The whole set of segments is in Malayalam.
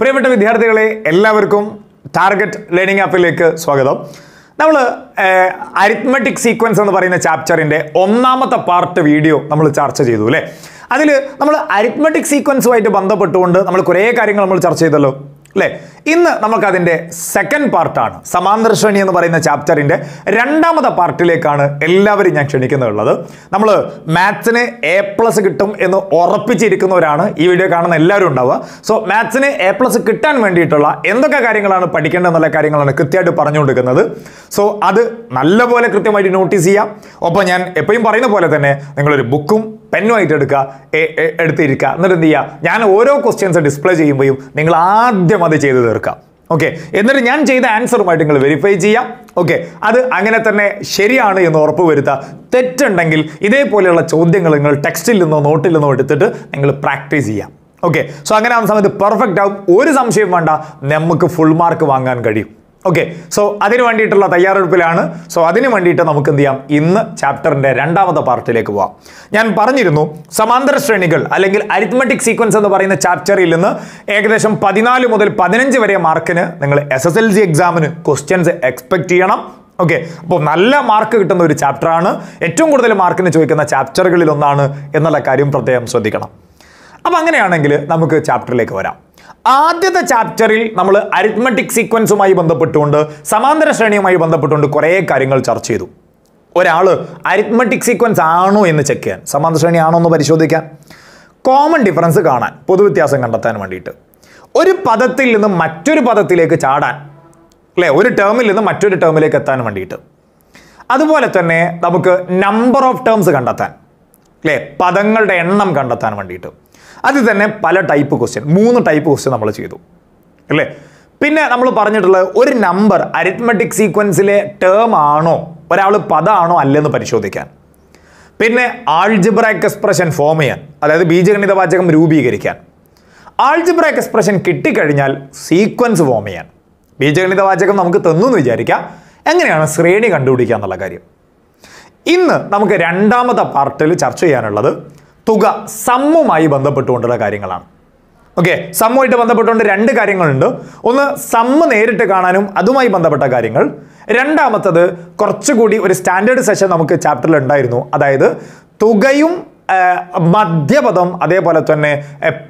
പ്രിയപ്പെട്ട വിദ്യാർത്ഥികളെ എല്ലാവർക്കും ടാർഗറ്റ് ലേണിംഗ് ആപ്പിലേക്ക് സ്വാഗതം നമ്മൾ അരിത്മെറ്റിക് സീക്വൻസ് എന്ന് പറയുന്ന ചാപ്റ്ററിൻ്റെ ഒന്നാമത്തെ പാർട്ട് വീഡിയോ നമ്മൾ ചർച്ച ചെയ്തു അല്ലേ അതിൽ നമ്മൾ അരിത്മെറ്റിക് സീക്വൻസുമായിട്ട് ബന്ധപ്പെട്ടുകൊണ്ട് നമ്മൾ കുറേ കാര്യങ്ങൾ നമ്മൾ ചർച്ച ചെയ്തല്ലോ അല്ലേ ഇന്ന് നമുക്കതിൻ്റെ സെക്കൻഡ് പാർട്ടാണ് സമാന്തര ശ്രേണി എന്ന് പറയുന്ന ചാപ്റ്ററിൻ്റെ രണ്ടാമത്തെ പാർട്ടിലേക്കാണ് എല്ലാവരും ഞാൻ ക്ഷണിക്കുന്നുള്ളത് നമ്മൾ മാത്സിന് എ പ്ലസ് കിട്ടും എന്ന് ഉറപ്പിച്ചിരിക്കുന്നവരാണ് ഈ വീഡിയോ കാണുന്ന എല്ലാവരും ഉണ്ടാവുക സോ മാത്സിന് എ പ്ലസ് കിട്ടാൻ വേണ്ടിയിട്ടുള്ള എന്തൊക്കെ കാര്യങ്ങളാണ് പഠിക്കേണ്ടതെന്നുള്ള കാര്യങ്ങളാണ് കൃത്യമായിട്ട് പറഞ്ഞുകൊടുക്കുന്നത് സോ അത് നല്ലപോലെ കൃത്യമായിട്ട് നോട്ടീസ് ചെയ്യാം ഒപ്പം ഞാൻ എപ്പോഴും പറയുന്ന പോലെ തന്നെ നിങ്ങളൊരു ബുക്കും പെന്നുമായിട്ട് എടുക്കുക എടുത്തിരിക്കുക എന്നിട്ട് എന്ത് ചെയ്യുക ഞാൻ ഓരോ ക്വസ്റ്റ്യൻസ് ഡിസ്പ്ലേ ചെയ്യുമ്പോഴും നിങ്ങൾ ആദ്യം അത് ചെയ്ത് തീർക്കുക ഓക്കെ എന്നിട്ട് ഞാൻ ചെയ്ത ആൻസറുമായിട്ട് നിങ്ങൾ വെരിഫൈ ചെയ്യാം ഓക്കെ അത് അങ്ങനെ തന്നെ ശരിയാണ് എന്ന് ഉറപ്പ് വരുത്തുക തെറ്റുണ്ടെങ്കിൽ ഇതേപോലെയുള്ള ചോദ്യങ്ങൾ നിങ്ങൾ ടെക്സ്റ്റിൽ നിന്നോ നോട്ടിൽ നിന്നോ എടുത്തിട്ട് നിങ്ങൾ പ്രാക്ടീസ് ചെയ്യാം ഓക്കെ സോ അങ്ങനെ ആ സമയത്ത് പെർഫെക്റ്റ് ആവും ഒരു സംശയം വേണ്ട നമുക്ക് ഫുൾ മാർക്ക് വാങ്ങാൻ കഴിയും ഓക്കെ സോ അതിന് വേണ്ടിയിട്ടുള്ള തയ്യാറെടുപ്പിലാണ് സോ അതിന് വേണ്ടിയിട്ട് നമുക്ക് എന്ത് ചെയ്യാം ഇന്ന് ചാപ്റ്ററിൻ്റെ രണ്ടാമത്തെ പാർട്ടിലേക്ക് പോവാം ഞാൻ പറഞ്ഞിരുന്നു സമാന്തര ശ്രേണികൾ അല്ലെങ്കിൽ അരിത്മെറ്റിക് സീക്വൻസ് എന്ന് പറയുന്ന ചാപ്റ്ററിൽ നിന്ന് ഏകദേശം പതിനാല് മുതൽ പതിനഞ്ച് വരെ മാർക്കിന് നിങ്ങൾ എസ് എസ് എൽ സി എക്സാമിന് ക്വസ്റ്റ്യൻസ് എക്സ്പെക്ട് ചെയ്യണം ഓക്കെ അപ്പോൾ നല്ല മാർക്ക് കിട്ടുന്ന ഒരു ചാപ്റ്ററാണ് ഏറ്റവും കൂടുതൽ മാർക്കിന് ചോദിക്കുന്ന ചാപ്റ്ററുകളിൽ ഒന്നാണ് എന്നുള്ള കാര്യം പ്രത്യേകം ശ്രദ്ധിക്കണം അപ്പം അങ്ങനെയാണെങ്കിൽ നമുക്ക് ചാപ്റ്ററിലേക്ക് വരാം ആദ്യത്തെ ചാപ്റ്ററിൽ നമ്മൾ അരിത്മെറ്റിക് സീക്വൻസുമായി ബന്ധപ്പെട്ടുകൊണ്ട് സമാന്തര ശ്രേണിയുമായി ബന്ധപ്പെട്ടുകൊണ്ട് കുറേ കാര്യങ്ങൾ ചർച്ച ചെയ്തു ഒരാൾ അരിത്മെറ്റിക് സീക്വൻസ് ആണോ എന്ന് ചെക്ക് ചെയ്യാൻ സമാന്തര ശ്രേണി ആണോ എന്ന് പരിശോധിക്കാൻ കോമൺ ഡിഫറൻസ് കാണാൻ പൊതുവ്യത്യാസം കണ്ടെത്താൻ വേണ്ടിയിട്ട് ഒരു പദത്തിൽ നിന്ന് മറ്റൊരു പദത്തിലേക്ക് ചാടാൻ അല്ലേ ഒരു ടേമിൽ നിന്ന് മറ്റൊരു ടേമിലേക്ക് എത്താൻ വേണ്ടിയിട്ട് അതുപോലെ തന്നെ നമുക്ക് നമ്പർ ഓഫ് ടേംസ് കണ്ടെത്താൻ അല്ലേ പദങ്ങളുടെ എണ്ണം കണ്ടെത്താൻ വേണ്ടിയിട്ട് അതിൽ തന്നെ പല ടൈപ്പ് ക്വസ്റ്റ്യൻ മൂന്ന് ടൈപ്പ് ക്വസ്റ്റ്യൻ നമ്മൾ ചെയ്തു അല്ലേ പിന്നെ നമ്മൾ പറഞ്ഞിട്ടുള്ളത് ഒരു നമ്പർ അരിത്മെറ്റിക് സീക്വൻസിലെ ടേം ആണോ ഒരാൾ പദമാണോ അല്ലെന്ന് പരിശോധിക്കാൻ പിന്നെ ആൾജിബ്രാക്ക് എക്സ്പ്രഷൻ ഫോം ചെയ്യാൻ അതായത് ബീജഗണിത വാചകം രൂപീകരിക്കാൻ ആൾജിബ്രാക്ക് എക്സ്പ്രഷൻ കിട്ടിക്കഴിഞ്ഞാൽ സീക്വൻസ് ഫോം ചെയ്യാൻ ബീജഗണിത വാചകം നമുക്ക് തന്നു എന്ന് വിചാരിക്കാം എങ്ങനെയാണ് ശ്രേണി കണ്ടുപിടിക്കുക എന്നുള്ള കാര്യം ഇന്ന് നമുക്ക് രണ്ടാമത്തെ പാർട്ടിൽ ചർച്ച ചെയ്യാനുള്ളത് തുക സമ്മുമായി ബന്ധപ്പെട്ടുകൊണ്ടുള്ള കാര്യങ്ങളാണ് ഓക്കെ സമ്മുമായിട്ട് ബന്ധപ്പെട്ടുകൊണ്ട് രണ്ട് കാര്യങ്ങളുണ്ട് ഒന്ന് സമ്മ് നേരിട്ട് കാണാനും അതുമായി ബന്ധപ്പെട്ട കാര്യങ്ങൾ രണ്ടാമത്തത് കുറച്ചുകൂടി ഒരു സ്റ്റാൻഡേർഡ് സെഷൻ നമുക്ക് ചാപ്റ്ററിൽ ഉണ്ടായിരുന്നു അതായത് തുകയും മധ്യപദം അതേപോലെ തന്നെ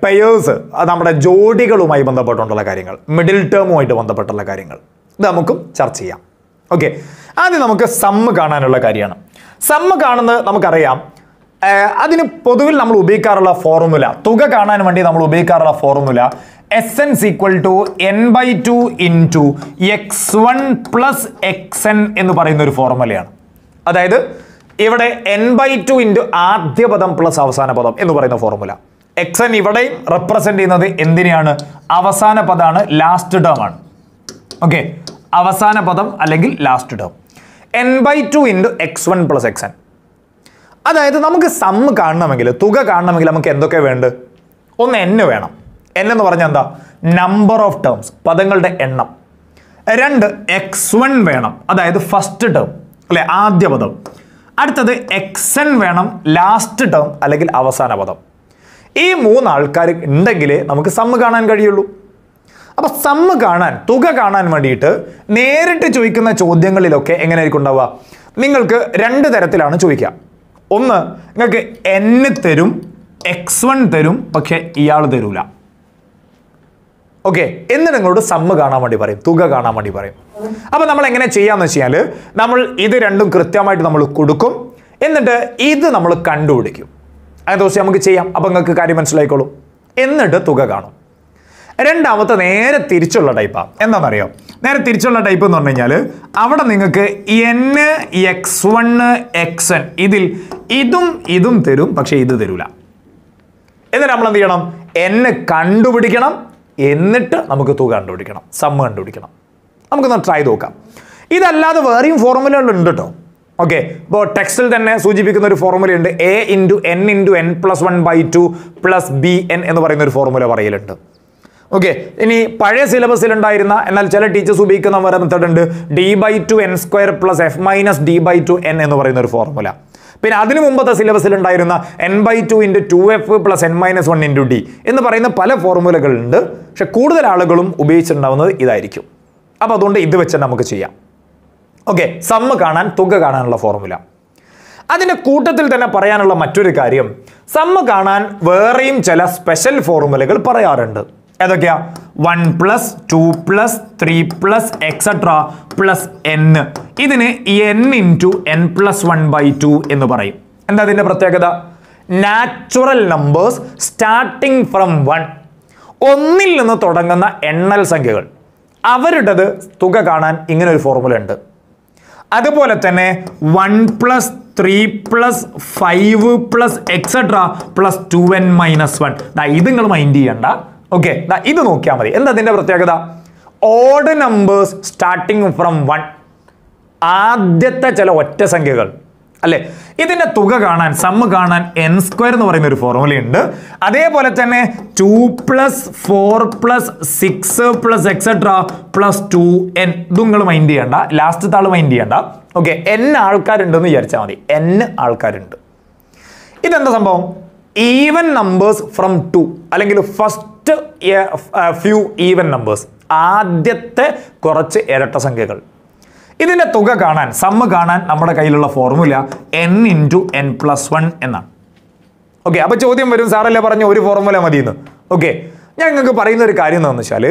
പെയേഴ്സ് നമ്മുടെ ജോഡികളുമായി ബന്ധപ്പെട്ടുകൊണ്ടുള്ള കാര്യങ്ങൾ മിഡിൽ ടേമുമായിട്ട് ബന്ധപ്പെട്ടുള്ള കാര്യങ്ങൾ ഇത് നമുക്കും ചർച്ച ചെയ്യാം ഓക്കെ ആദ്യം നമുക്ക് സമ്മ് കാണാനുള്ള കാര്യമാണ് സമ്മ് കാണുന്നത് നമുക്കറിയാം അതിന് പൊതുവിൽ നമ്മൾ ഉപയോഗിക്കാറുള്ള ഫോർമുല തുക കാണാൻ വേണ്ടി നമ്മൾ ഉപയോഗിക്കാറുള്ള formula S N equal to N by two into X one plus X N എന്ന് പറയുന്ന ഒരു ഫോർമുലയാണ് അതായത് ഇവിടെ എൻ ബൈ ടു ഇൻറ്റു ആദ്യ പദം പ്ലസ് അവസാന പദം എന്ന് പറയുന്ന ഫോർമുല എക്സ് എൻ ഇവിടെയും റെപ്രസെൻ്റ് ചെയ്യുന്നത് എന്തിനെയാണ് അവസാന പദമാണ് ലാസ്റ്റ് ടേം ആണ് ഓക്കെ അവസാന പദം അല്ലെങ്കിൽ last term N by two into X one plus X N അതായത് നമുക്ക് സം കാണണമെങ്കിൽ തുക കാണണമെങ്കിൽ നമുക്ക് എന്തൊക്കെ വേണ്ട ഒന്ന് എൻ വേണം എന്ന് പറഞ്ഞാൽ എന്താ നമ്പർ ഓഫ് ടേംസ് പദങ്ങളുടെ എണ്ണം രണ്ട് എക്സ് വൺ വേണം അതായത് ഫസ്റ്റ് ടേം അല്ലെ ആദ്യ പദം അടുത്തത് എൻ വേണം ലാസ്റ്റ് ടേം അല്ലെങ്കിൽ അവസാന പദം ഈ ആൾക്കാർ ഉണ്ടെങ്കിലേ നമുക്ക് സമ്മ കാണാൻ കഴിയുള്ളൂ അപ്പോൾ സമ്മ കാണാൻ തുക കാണാൻ വേണ്ടിയിട്ട് നേരിട്ട് ചോദിക്കുന്ന ചോദ്യങ്ങളിലൊക്കെ എങ്ങനെയായിരിക്കും ഉണ്ടാവുക നിങ്ങൾക്ക് രണ്ട് തരത്തിലാണ് ചോദിക്കുക ഒന്ന് നിങ്ങൾക്ക് എൻ തരും എക്സ് വൺ തരും പക്ഷെ ഇയാൾ തരൂല ഓക്കെ എന്നിട്ട് നിങ്ങളോട് സമ്മ കാണാൻ വേണ്ടി പറയും തുക കാണാൻ വേണ്ടി പറയും അപ്പോൾ നമ്മൾ എങ്ങനെ ചെയ്യാന്ന് വെച്ചാൽ നമ്മൾ ഇത് രണ്ടും കൃത്യമായിട്ട് നമ്മൾ കൊടുക്കും എന്നിട്ട് ഇത് നമ്മൾ കണ്ടുപിടിക്കും അത് ദിവസം നമുക്ക് ചെയ്യാം അപ്പോൾ നിങ്ങൾക്ക് കാര്യം മനസ്സിലായിക്കോളൂ എന്നിട്ട് തുക കാണും രണ്ടാമത്തെ നേരെ തിരിച്ചുള്ള ടൈപ്പാണ് അറിയോ നേരെ തിരിച്ചുള്ള ടൈപ്പ് എന്ന് പറഞ്ഞു കഴിഞ്ഞാൽ അവിടെ നിങ്ങൾക്ക് N X one X N ഇതിൽ ഇതും ഇതും തരും പക്ഷേ ഇത് തരൂല എന്നിട്ട് നമ്മൾ എന്ത് ചെയ്യണം എന്നെ കണ്ടുപിടിക്കണം എന്നിട്ട് നമുക്ക് തുക കണ്ടുപിടിക്കണം സമ്മ കണ്ടുപിടിക്കണം നമുക്കൊന്ന് ട്രൈ നോക്കാം ഇതല്ലാതെ വേറെയും ഫോർമുലകളുണ്ട് കേട്ടോ ഓക്കെ ഇപ്പോൾ ടെക്സ്റ്റിൽ തന്നെ സൂചിപ്പിക്കുന്ന ഒരു ഫോർമുലയുണ്ട് A into N into N plus one by two plus B N എന്ന് പറയുന്ന ഒരു ഫോർമുല പറയലുണ്ട് ഓക്കെ ഇനി പഴയ സിലബസിൽ ഉണ്ടായിരുന്ന എന്നാൽ ചില ടീച്ചേഴ്സ് ഉപയോഗിക്കുന്ന വേറെ മെത്തേഡ് ഉണ്ട് D by two N square plus F minus D by two N എന്ന് പറയുന്ന ഒരു ഫോർമുല പിന്നെ അതിനു മുമ്പത്തെ സിലബസിൽ ഉണ്ടായിരുന്ന N by two into two F plus N minus one into D എന്ന് പറയുന്ന പല ഫോർമുലകളുണ്ട് പക്ഷെ കൂടുതൽ ആളുകളും ഉപയോഗിച്ചിട്ടുണ്ടാവുന്നത് ഇതായിരിക്കും അപ്പോൾ അതുകൊണ്ട് ഇത് വെച്ച് നമുക്ക് ചെയ്യാം ഓക്കെ സമ്മ് കാണാൻ തുക കാണാനുള്ള ഫോർമുല അതിൻ്റെ കൂട്ടത്തിൽ തന്നെ പറയാനുള്ള മറ്റൊരു കാര്യം സമ്മ് കാണാൻ വേറെയും ചില സ്പെഷ്യൽ ഫോർമുലകൾ പറയാറുണ്ട് ഏതൊക്കെയാ one plus two plus three plus etcetera plus N ഇതിന് N into N plus one by two എന്ന് പറയും എന്താ അതിൻ്റെ പ്രത്യേകത natural numbers starting from one ഒന്നിൽ നിന്ന് തുടങ്ങുന്ന എണ്ണൽ സംഖ്യകൾ അവരുടേത് തുക കാണാൻ ഇങ്ങനെ ഒരു ഫോർമുല ഉണ്ട് അതുപോലെ തന്നെ one plus three plus five plus etcetera plus two N minus one ഇത് നിങ്ങൾ മൈൻഡ് ചെയ്യണ്ട ഓക്കെ ഇത് നോക്കിയാൽ മതി എന്താ അതിൻ്റെ പ്രത്യേകത odd numbers starting from one ആദ്യത്തെ ചില ഒറ്റ സംഖ്യകൾ അല്ലേ ഇതിൻ്റെ തുക കാണാൻ സമ്മ് കാണാൻ എൻ സ്ക്വയർ എന്ന് പറയുന്ന ഒരു ഫോർമുലയുണ്ട് അതേപോലെ തന്നെ two plus four plus six plus etcetera plus two N ഇതും നിങ്ങൾ മൈൻഡ് ചെയ്യണ്ട ലാസ്റ്റ് താൾ മൈൻഡ് ചെയ്യണ്ട ഓക്കെ എൻ ആൾക്കാരുണ്ടെന്ന് വിചാരിച്ചാൽ മതി എൻ ആൾക്കാരുണ്ട് ഇതെന്താ സംഭവം ഈവൻ നമ്പേഴ്സ് ഫ്രം ടു അല്ലെങ്കിൽ first first few even numbers ആദ്യത്തെ കുറച്ച് ഇരട്ട സംഖ്യകൾ ഇതിൻ്റെ തുക കാണാൻ സമ്മ് കാണാൻ നമ്മുടെ കയ്യിലുള്ള formula N into N plus one എന്നാണ് ഓക്കെ അപ്പോൾ ചോദ്യം വരും സാറല്ലേ പറഞ്ഞു ഒരു ഫോർമുല മതിയെന്ന് ഓക്കെ നിങ്ങൾക്ക് പറയുന്ന ഒരു കാര്യം എന്താണെന്ന് വെച്ചാൽ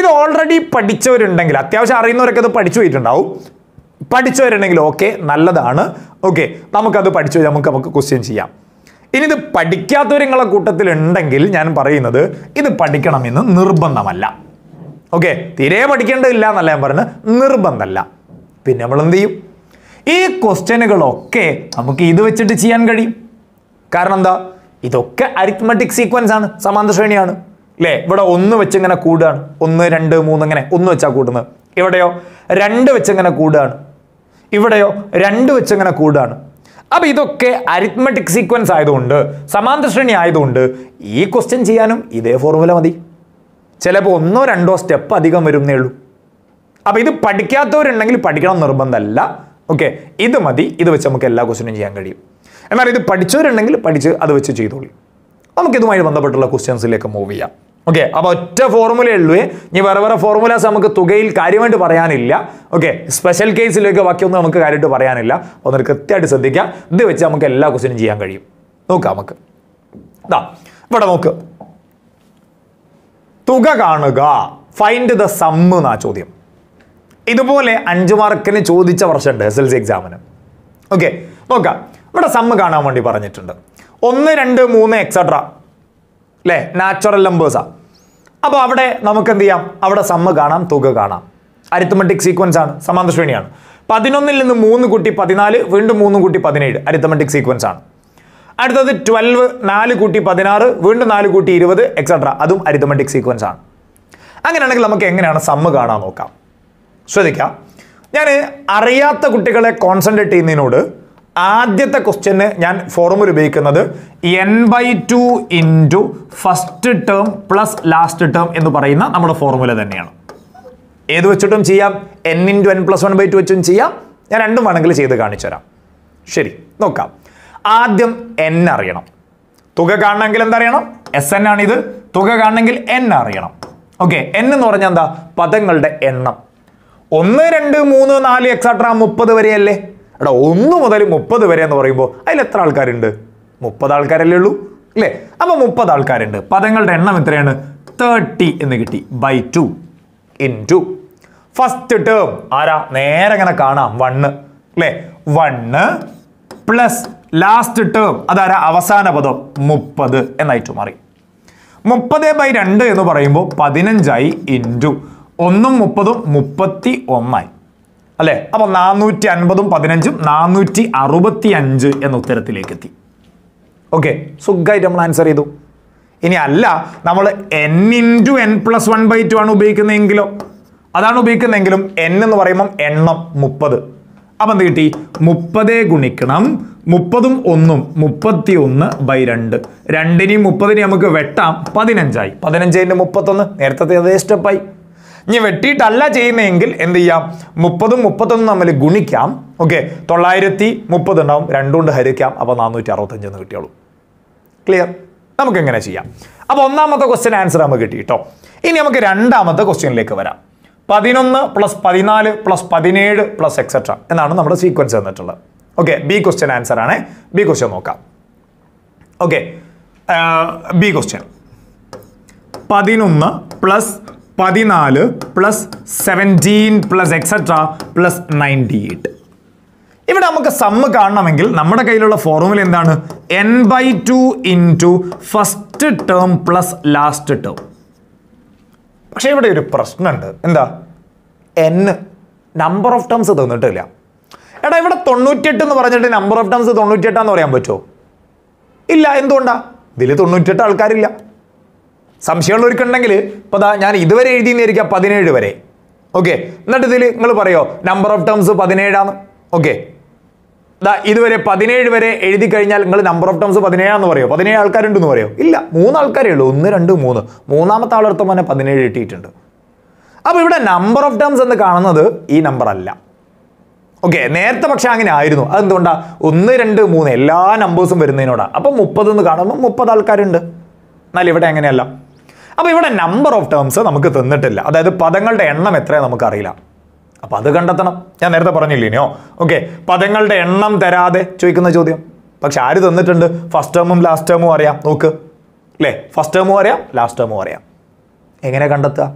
ഇത് ഓൾറെഡി പഠിച്ചവരുണ്ടെങ്കിൽ അത്യാവശ്യം അറിയുന്നവരൊക്കെ അത് പഠിച്ചു പോയിട്ടുണ്ടാവും പഠിച്ചവരുണ്ടെങ്കിൽ ഓക്കെ നല്ലതാണ് ഓക്കെ നമുക്കത് പഠിച്ചു നമുക്ക് നമുക്ക് ക്വസ്റ്റ്യൻ ചെയ്യാം ഇനി ഇത് പഠിക്കാത്തവരിങ്ങളെ കൂട്ടത്തിലുണ്ടെങ്കിൽ ഞാൻ പറയുന്നത് ഇത് പഠിക്കണമെന്ന് നിർബന്ധമല്ല ഓക്കെ തീരെ പഠിക്കേണ്ടതില്ല എന്നല്ല ഞാൻ പറഞ്ഞത് നിർബന്ധമല്ല പിന്നെ നമ്മൾ എന്ത് ചെയ്യും ഈ ക്വസ്റ്റ്യനുകളൊക്കെ നമുക്ക് ഇത് വെച്ചിട്ട് ചെയ്യാൻ കഴിയും കാരണം എന്താ ഇതൊക്കെ അരിത്മെറ്റിക് സീക്വൻസ് ആണ് സമാന്ത ശ്രേണിയാണ് അല്ലേ ഇവിടെ ഒന്ന് വെച്ച് ഇങ്ങനെ കൂടുകയാണ് ഒന്ന് രണ്ട് മൂന്ന് ഇങ്ങനെ ഒന്ന് വെച്ചാൽ കൂടുന്നത് ഇവിടെയോ രണ്ട് വെച്ച് ഇങ്ങനെ കൂടുകയാണ് ഇവിടെയോ രണ്ട് വെച്ച് ഇങ്ങനെ കൂടുകയാണ് അപ്പൊ ഇതൊക്കെ അരിത്മെറ്റിക് സീക്വൻസ് ആയതുകൊണ്ട് സമാന്തര ശ്രേണി ആയതുകൊണ്ട് ഈ ക്വസ്റ്റ്യൻ ചെയ്യാനും ഇതേ ഫോർമുല മതി ചിലപ്പോൾ ഒന്നോ രണ്ടോ സ്റ്റെപ്പ് അധികം വരുന്നേ ഉള്ളൂ അപ്പോൾ ഇത് പഠിക്കാത്തവരുണ്ടെങ്കിൽ പഠിക്കണം നിർബന്ധമല്ല ഓക്കെ ഇത് മതി ഇത് വെച്ച് നമുക്ക് എല്ലാ ക്വസ്റ്റ്യനും ചെയ്യാൻ കഴിയും എന്നാൽ ഇത് പഠിച്ചവരുണ്ടെങ്കിൽ പഠിച്ച് അത് വെച്ച് ചെയ്തോളൂ നമുക്കിതുമായി ബന്ധപ്പെട്ടുള്ള ക്വസ്റ്റ്യൻസിലേക്ക് മൂവ് ചെയ്യാം ഓക്കെ അപ്പൊ ഒറ്റ ഫോർമുലയേ ഉള്ളൂ ഇനി വേറെ വേറെ ഫോർമുലാസ് നമുക്ക് തുകയിൽ കാര്യമായിട്ട് പറയാനില്ല ഓക്കെ സ്പെഷ്യൽ കേസിലേക്ക് ബാക്കിയൊന്നും നമുക്ക് കാര്യമായിട്ട് പറയാനില്ല ഒന്ന് കൃത്യമായിട്ട് ശ്രദ്ധിക്കാം ഇത് വെച്ച് നമുക്ക് എല്ലാ ക്വസ്റ്റിനും ചെയ്യാൻ കഴിയും നോക്കാം നമുക്ക് ഇതാ ഇവിടെ നോക്ക് തുക കാണുക ഫൈൻഡ് ദ സമ്മ് എന്നാ ചോദ്യം ഇതുപോലെ അഞ്ച് മാർക്കിന് ചോദിച്ച വർഷമുണ്ട് എസ് എൽ സി എക്സാമിന് ഓക്കെ നോക്കാം ഇവിടെ സമ്മ് കാണാൻ വേണ്ടി പറഞ്ഞിട്ടുണ്ട് ഒന്ന് രണ്ട് മൂന്ന് എക്സെട്ര അല്ലേ നാച്ചുറൽ നമ്പേഴ്സാണ് അപ്പോൾ അവിടെ നമുക്ക് എന്ത് ചെയ്യാം അവിടെ സമ്മ കാണാം തുക കാണാം അരിത്തമെറ്റിക് സീക്വൻസ് ആണ് സമാന്ത ശ്രേണിയാണ് പതിനൊന്നിൽ നിന്ന് മൂന്ന് കൂട്ടി പതിനാല് വീണ്ടും മൂന്ന് കൂട്ടി പതിനേഴ് അരിത്തമെറ്റിക് സീക്വൻസ് ആണ് അടുത്തത് ട്വൽവ് നാല് കൂട്ടി പതിനാറ് വീണ്ടും നാല് കൂട്ടി ഇരുപത് എക്സെട്ര അതും അരിത്തമെറ്റിക് സീക്വൻസ് ആണ് അങ്ങനെയാണെങ്കിൽ നമുക്ക് എങ്ങനെയാണ് സമ്മ കാണാൻ നോക്കാം ശ്രദ്ധിക്കാം ഞാൻ അറിയാത്ത കുട്ടികളെ കോൺസെൻട്രേറ്റ് ചെയ്യുന്നതിനോട് ആദ്യത്തെ ക്വസ്റ്റ്യന് ഞാൻ ഫോർമുല ഉപയോഗിക്കുന്നത് N by two into first term plus last term എന്ന് പറയുന്ന നമ്മുടെ ഫോർമുല തന്നെയാണ് ഏത് വെച്ചിട്ടും ചെയ്യാം N into N plus one by two വെച്ചും ചെയ്യാം ഞാൻ രണ്ടും വേണമെങ്കിൽ ചെയ്ത് കാണിച്ചു തരാം ശരി നോക്കാം ആദ്യം എൻ അറിയണം തുക കാണണമെങ്കിൽ എന്തറിയണം എസ് എൻ ആണിത് തുക കാണണമെങ്കിൽ എൻ അറിയണം ഓക്കെ എൻ എന്ന് പറഞ്ഞാൽ എന്താ പദങ്ങളുടെ എണ്ണം ഒന്ന് രണ്ട് മൂന്ന് നാല് എക്സാട്രാ മുപ്പത് വരെയല്ലേ എടാ ഒന്ന് മുതൽ മുപ്പത് വരെ എന്ന് പറയുമ്പോൾ അതിൽ എത്ര ആൾക്കാരുണ്ട് മുപ്പത് ആൾക്കാരല്ലേ ഉള്ളൂ അല്ലേ അപ്പോൾ മുപ്പത് ആൾക്കാരുണ്ട് പദങ്ങളുടെ എണ്ണം എത്രയാണ് തേർട്ടി എന്ന് കിട്ടി by two into first term ആരാ നേരെ ഇങ്ങനെ കാണാം വണ്ണ് അല്ലേ വണ്ണ് പ്ലസ് ലാസ്റ്റ് ടേം അതാരാ അവസാന പദം മുപ്പത് എന്നായിട്ട് മാറി മുപ്പത് ബൈ രണ്ട് എന്ന് പറയുമ്പോൾ പതിനഞ്ചായി ഇൻറ്റു ഒന്നും മുപ്പതും മുപ്പത്തി ഒന്നായി അല്ലെ അപ്പൊ നാനൂറ്റി അൻപതും പതിനഞ്ചും നാനൂറ്റി അറുപത്തി അഞ്ച് എന്ന ഉത്തരത്തിലേക്ക് എത്തി ഓക്കെ സുഖമായിട്ട് നമ്മൾ ആൻസർ ചെയ്തു ഇനി അല്ല നമ്മൾ N into N plus one by two ആണ് ഉപയോഗിക്കുന്നതെങ്കിലോ അതാണ് ഉപയോഗിക്കുന്നതെങ്കിലും എൻ എന്ന് പറയുമ്പം എണ്ണം മുപ്പത് അപ്പൊ എന്ത് കിട്ടി മുപ്പതേ ഗുണിക്കണം മുപ്പതും ഒന്നും മുപ്പത്തി ഒന്ന് ബൈ രണ്ട് രണ്ടിനെയും മുപ്പതിനെയും നമുക്ക് വെട്ടാം പതിനഞ്ചായി പതിനഞ്ചിൻ്റെ മുപ്പത്തൊന്ന് നേരത്തെ അതേ സ്റ്റെപ്പായി ഇനി വെട്ടിയിട്ടല്ല ചെയ്യുന്നതെങ്കിൽ എന്ത് ചെയ്യാം മുപ്പതും മുപ്പത്തൊന്നും തമ്മിൽ ഗുണിക്കാം ഓക്കെ തൊള്ളായിരത്തി മുപ്പത് ഉണ്ടാവും രണ്ടും കൊണ്ട് ഹരിക്കാം അപ്പോൾ നാനൂറ്റി അറുപത്തഞ്ച് എന്ന് കിട്ടിയോളൂ ക്ലിയർ നമുക്ക് എങ്ങനെ ചെയ്യാം അപ്പോൾ ഒന്നാമത്തെ ക്വസ്റ്റ്യൻ ആൻസർ നമുക്ക് കിട്ടി കേട്ടോ ഇനി നമുക്ക് രണ്ടാമത്തെ ക്വസ്റ്റ്യനിലേക്ക് വരാം പതിനൊന്ന് പ്ലസ് പതിനാല് പ്ലസ് പതിനേഴ് പ്ലസ് എക്സെട്ര എന്നാണ് നമ്മുടെ സീക്വൻസ് തന്നിട്ടുള്ളത് ഓക്കെ ബി ക്വസ്റ്റ്യൻ ആൻസർ ആണ് ബി ക്വസ്റ്റ്യൻ നോക്കാം ഓക്കെ ബി ക്വസ്റ്റ്യൻ പതിനൊന്ന് പ്ലസ് പതിനാല് plus seventeen plus etcetera plus ninety eight ഇവിടെ നമുക്ക് സമ്മ് കാണണമെങ്കിൽ നമ്മുടെ കയ്യിലുള്ള ഫോർമുല എന്താണ് N by two into first term plus last term പക്ഷേ ഇവിടെ ഒരു പ്രശ്നമുണ്ട് എന്താ എൻ നമ്പർ ഓഫ് ടേംസ് തന്നിട്ടില്ല എടാ ഇവിടെ തൊണ്ണൂറ്റിയെട്ട് എന്ന് പറഞ്ഞിട്ട് നമ്പർ ഓഫ് ടേംസ് തൊണ്ണൂറ്റിയെട്ടാന്ന് പറയാൻ പറ്റുമോ ഇല്ല എന്തുകൊണ്ടാ ഇതിൽ തൊണ്ണൂറ്റിയെട്ട് ആൾക്കാരില്ല സംശയമുള്ള സംശയമുള്ളവർക്കുണ്ടെങ്കിൽ ഇപ്പോൾ ഞാൻ ഇതുവരെ എഴുതിയെന്നിരിക്കുക പതിനേഴ് വരെ ഓക്കെ എന്നിട്ട് ഇതിൽ നിങ്ങൾ പറയോ നമ്പർ ഓഫ് ടേംസ് പതിനേഴാണ് ഓക്കെ ദാ ഇതുവരെ പതിനേഴ് വരെ എഴുതി കഴിഞ്ഞാൽ നിങ്ങൾ നമ്പർ ഓഫ് ടേംസ് പതിനേഴാന്ന് പറയോ പതിനേഴ് ആൾക്കാരുണ്ടെന്ന് പറയോ ഇല്ല മൂന്ന് ആൾക്കാരേ ഉള്ളൂ ഒന്ന് രണ്ട് മൂന്ന് മൂന്നാമത്തെ ആളെടുത്ത് തന്നെ പതിനേഴ് കിട്ടിയിട്ടുണ്ട് അപ്പോൾ ഇവിടെ നമ്പർ ഓഫ് ടേംസ് എന്ന് കാണുന്നത് ഈ നമ്പർ അല്ല ഓക്കെ നേരത്തെ പക്ഷെ അങ്ങനെ ആയിരുന്നു അതെന്തുകൊണ്ടാ ഒന്ന് രണ്ട് മൂന്ന് എല്ലാ നമ്പേഴ്സും വരുന്നതിനോടാണ് അപ്പം മുപ്പത് എന്ന് കാണുമ്പോൾ മുപ്പത് ആൾക്കാരുണ്ട് എന്നാലിവിടെ ഇവിടെ അങ്ങനെയല്ല അപ്പോൾ ഇവിടെ നമ്പർ ഓഫ് ടേംസ് നമുക്ക് തന്നിട്ടില്ല അതായത് പദങ്ങളുടെ എണ്ണം എത്രയാണ് നമുക്കറിയില്ല അപ്പോൾ അത് കണ്ടെത്തണം ഞാൻ നേരത്തെ ഇനിയോ ഓക്കെ പദങ്ങളുടെ എണ്ണം തരാതെ ചോദിക്കുന്ന ചോദ്യം പക്ഷെ ആര് തന്നിട്ടുണ്ട് ഫസ്റ്റ് ടേമും ലാസ്റ്റ് ടേമും അറിയാം നോക്ക് അല്ലേ ഫസ്റ്റ് ടേമും അറിയാം ലാസ്റ്റ് ടേമും അറിയാം എങ്ങനെ കണ്ടെത്തുക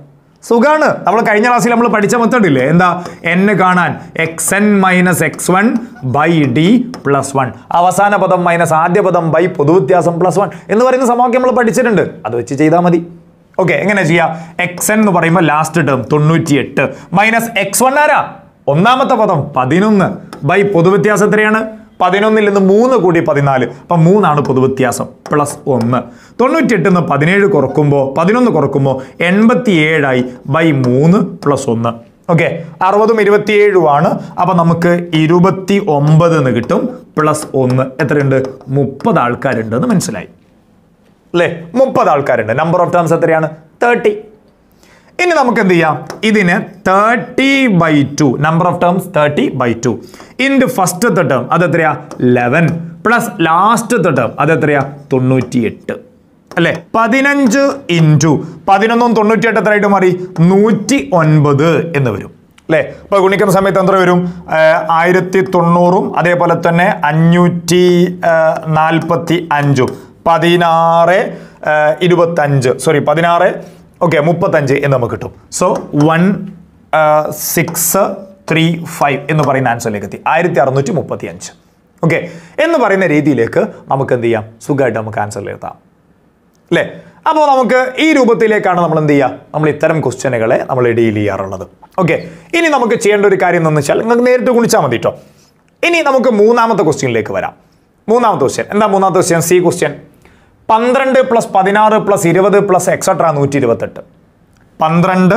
സുഖമാണ് നമ്മൾ കഴിഞ്ഞ ക്ലാസ്സിൽ നമ്മൾ പഠിച്ച മെത്തേഡില്ലേ എന്താ എൻ കാണാൻ X N minus X one by D plus one അവസാന പദം മൈനസ് ആദ്യ പദം ബൈ പൊതുവ്യത്യാസം പ്ലസ് വൺ എന്ന് പറയുന്ന സമവാക്യം നമ്മൾ പഠിച്ചിട്ടുണ്ട് അത് വെച്ച് ചെയ്താൽ മതി ഓക്കെ എങ്ങനെ ചെയ്യാം എക്സ് എൻ എന്ന് പറയുമ്പോൾ ലാസ്റ്റ് ടേം തൊണ്ണൂറ്റി എട്ട് മൈനസ് എക്സ് വൺ ആരാ ഒന്നാമത്തെ പദം പതിനൊന്ന് ബൈ പൊതുവ്യത്യാസം എത്രയാണ് പതിനൊന്നിൽ നിന്ന് മൂന്ന് കൂടി പതിനാല് അപ്പം മൂന്നാണ് പൊതുവ്യത്യാസം പ്ലസ് ഒന്ന് തൊണ്ണൂറ്റെട്ട് നിന്ന് പതിനേഴ് കുറക്കുമ്പോൾ പതിനൊന്ന് കുറക്കുമ്പോൾ എൺപത്തി ഏഴായി ബൈ മൂന്ന് പ്ലസ് ഒന്ന് ഓക്കെ അറുപതും ഇരുപത്തിയേഴുമാണ് അപ്പം നമുക്ക് ഇരുപത്തി ഒമ്പത് എന്ന് കിട്ടും പ്ലസ് ഒന്ന് എത്രയുണ്ട് മുപ്പത് ആൾക്കാരുണ്ടെന്ന് മനസ്സിലായി അല്ലേ മുപ്പത് ആൾക്കാരുണ്ട് നമ്പർ ഓഫ് ടേംസ് എത്രയാണ് തേർട്ടി ഇനി നമുക്ക് എന്ത് ചെയ്യാം ഇതിന് thirty by two number of terms thirty by two into ഫസ്റ്റത്തെ ടേം അത് എത്രയാ ലെവൻ പ്ലസ് ലാസ്റ്റത്തെ ടേം അത് എത്രയാ തൊണ്ണൂറ്റി എട്ട് അല്ലെ പതിനഞ്ച് ഇൻറ്റു പതിനൊന്നും തൊണ്ണൂറ്റി തൊണ്ണൂറ്റിയെട്ട് എത്രയായിട്ട് മാറി നൂറ്റി ഒൻപത് എന്ന് വരും അല്ലേ ഇപ്പോൾ ഗുണിക്കുന്ന സമയത്ത് എത്ര വരും ആയിരത്തി തൊണ്ണൂറും അതേപോലെ തന്നെ അഞ്ഞൂറ്റി നാൽപ്പത്തി അഞ്ചും പതിനാറ് ഇരുപത്തഞ്ച് സോറി പതിനാറ് ഓക്കെ മുപ്പത്തഞ്ച് എന്ന് നമുക്ക് കിട്ടും so one six three five എന്ന് പറയുന്ന ആൻസറിലേക്ക് എത്തി ആയിരത്തി അറുന്നൂറ്റി മുപ്പത്തി അഞ്ച് ഓക്കെ എന്ന് പറയുന്ന രീതിയിലേക്ക് നമുക്ക് എന്ത് ചെയ്യാം സുഖമായിട്ട് നമുക്ക് ആൻസറിൽ എത്താം അല്ലേ അപ്പോൾ നമുക്ക് ഈ രൂപത്തിലേക്കാണ് നമ്മൾ എന്ത് ചെയ്യുക നമ്മൾ ഇത്തരം ക്വസ്റ്റ്യനുകളെ നമ്മൾ ഡീൽ ചെയ്യാറുള്ളത് ഓക്കെ ഇനി നമുക്ക് ചെയ്യേണ്ട ഒരു കാര്യം എന്ന് വെച്ചാൽ നിങ്ങൾക്ക് നേരിട്ട് കുളിച്ചാൽ മതി കേട്ടോ ഇനി നമുക്ക് മൂന്നാമത്തെ ക്വസ്റ്റ്യനിലേക്ക് വരാം മൂന്നാമത്തെ ക്വസ്റ്റ്യൻ എന്താ മൂന്നാമത്തെ ക്വസ്റ്റ്യൻ സി ക്വസ്റ്റ്യൻ പന്ത്രണ്ട് പ്ലസ് പതിനാറ് പ്ലസ് ഇരുപത് പ്ലസ് എക്സട്ര നൂറ്റി ഇരുപത്തെട്ട് പന്ത്രണ്ട്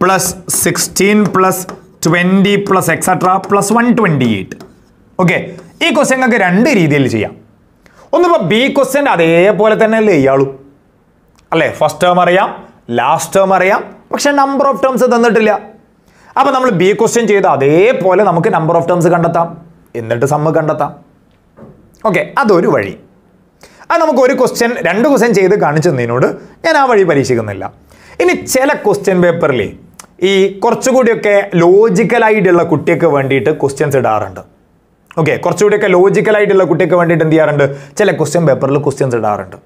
plus sixteen plus twenty plus etcetera plus one twenty eight okay ഈ ക്വസ്റ്റ്യൻ നിങ്ങൾക്ക് രണ്ട് രീതിയിൽ ചെയ്യാം ഒന്നിപ്പോൾ ബി ക്വസ്റ്റ്യൻ അതേപോലെ തന്നെ അല്ലേ ഇയാളും അല്ലേ ഫസ്റ്റ് ടേം അറിയാം ലാസ്റ്റ് ടേം അറിയാം പക്ഷേ നമ്പർ ഓഫ് ടേംസ് തന്നിട്ടില്ല അപ്പോൾ നമ്മൾ ബി ക്വസ്റ്റ്യൻ ചെയ്ത അതേപോലെ നമുക്ക് നമ്പർ ഓഫ് ടേംസ് കണ്ടെത്താം എന്നിട്ട് സമ്മ് കണ്ടെത്താം ഓക്കെ അതൊരു വഴി അത് നമുക്ക് ഒരു ക്വസ്റ്റ്യൻ രണ്ട് ക്വസ്റ്റ്യൻ ചെയ്ത് കാണിച്ചു തന്നതിനോട് ഞാൻ ആ വഴി പരീക്ഷിക്കുന്നില്ല ഇനി ചില ക്വസ്റ്റ്യൻ പേപ്പറിൽ ഈ കുറച്ചുകൂടിയൊക്കെ ലോജിക്കലായിട്ടുള്ള കുട്ടിക്ക് വേണ്ടിയിട്ട് ക്വസ്റ്റ്യൻസ് ഇടാറുണ്ട് ഓക്കെ കുറച്ചുകൂടിയൊക്കെ ലോജിക്കലായിട്ടുള്ള കുട്ടിക്ക് വേണ്ടിയിട്ട് എന്ത് ചെയ്യാറുണ്ട് ചില ക്വസ്റ്റ്യൻ പേപ്പറിൽ ക്വസ്റ്റ്യൻസ് ഇടാറുണ്ട്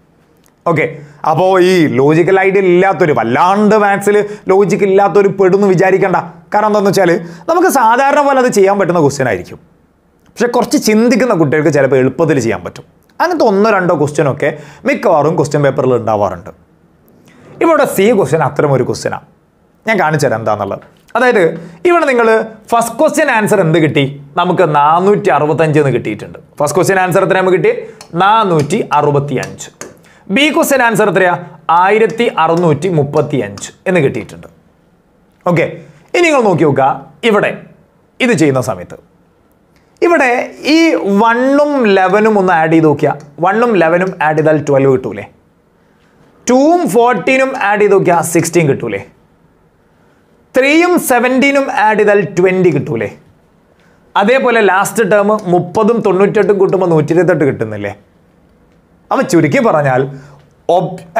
ഓക്കെ അപ്പോൾ ഈ ലോജിക്കലായിട്ട് ഇല്ലാത്തൊരു വല്ലാണ്ട് മാത്സിൽ ലോജിക്ക് ഇല്ലാത്തൊരു പെടുന്നു വിചാരിക്കണ്ട കാരണം എന്താണെന്ന് വെച്ചാൽ നമുക്ക് സാധാരണ പോലെ അത് ചെയ്യാൻ പറ്റുന്ന ക്വസ്റ്റ്യൻ ആയിരിക്കും പക്ഷെ കുറച്ച് ചിന്തിക്കുന്ന കുട്ടികൾക്ക് ചിലപ്പോൾ എളുപ്പത്തിൽ ചെയ്യാൻ പറ്റും അങ്ങനത്തെ ഒന്നോ രണ്ടോ ക്വസ്റ്റ്യനൊക്കെ മിക്കവാറും ക്വസ്റ്റ്യൻ പേപ്പറിൽ ഉണ്ടാവാറുണ്ട് ഇവിടെ സി ക്വസ്റ്റ്യൻ അത്തരം ഒരു ക്വസ്റ്റ്യനാണ് ഞാൻ കാണിച്ചു തരാം എന്താണെന്നുള്ളത് അതായത് ഇവിടെ നിങ്ങൾ ഫസ്റ്റ് ക്വസ്റ്റ്യൻ ആൻസർ എന്ത് കിട്ടി നമുക്ക് നാനൂറ്റി അറുപത്തഞ്ച് എന്ന് കിട്ടിയിട്ടുണ്ട് ഫസ്റ്റ് ക്വസ്റ്റ്യൻ ആൻസർ എത്ര നമുക്ക് കിട്ടി നാനൂറ്റി അറുപത്തി അഞ്ച് ബി ക്വസ്റ്റ്യൻ ആൻസർ എത്രയാ ആയിരത്തി അറുന്നൂറ്റി മുപ്പത്തി അഞ്ച് എന്ന് കിട്ടിയിട്ടുണ്ട് ഓക്കെ ഇനി നിങ്ങൾ നോക്കി നോക്കുക ഇവിടെ ഇത് ചെയ്യുന്ന സമയത്ത് ഇവിടെ ഈ വണ്ണും ലെവനും ഒന്ന് ആഡ് ചെയ്ത് നോക്കിയാൽ വണ്ണും ലെവനും ആഡ് ചെയ്താൽ ട്വൽവ് കിട്ടൂലേ ടൂവും ഫോർട്ടീനും ആഡ് ചെയ്ത് നോക്കിയാൽ സിക്സ്റ്റീൻ കിട്ടൂലേ ത്രീയും സെവൻറ്റീനും ആഡ് ചെയ്താൽ ട്വൻറ്റി കിട്ടൂലേ അതേപോലെ ലാസ്റ്റ് ടേം മുപ്പതും തൊണ്ണൂറ്റെട്ടും കൂട്ടുമ്പോൾ നൂറ്റി ഇരുപത്തെട്ട് കിട്ടുന്നില്ലേ അപ്പോൾ ചുരുക്കി പറഞ്ഞാൽ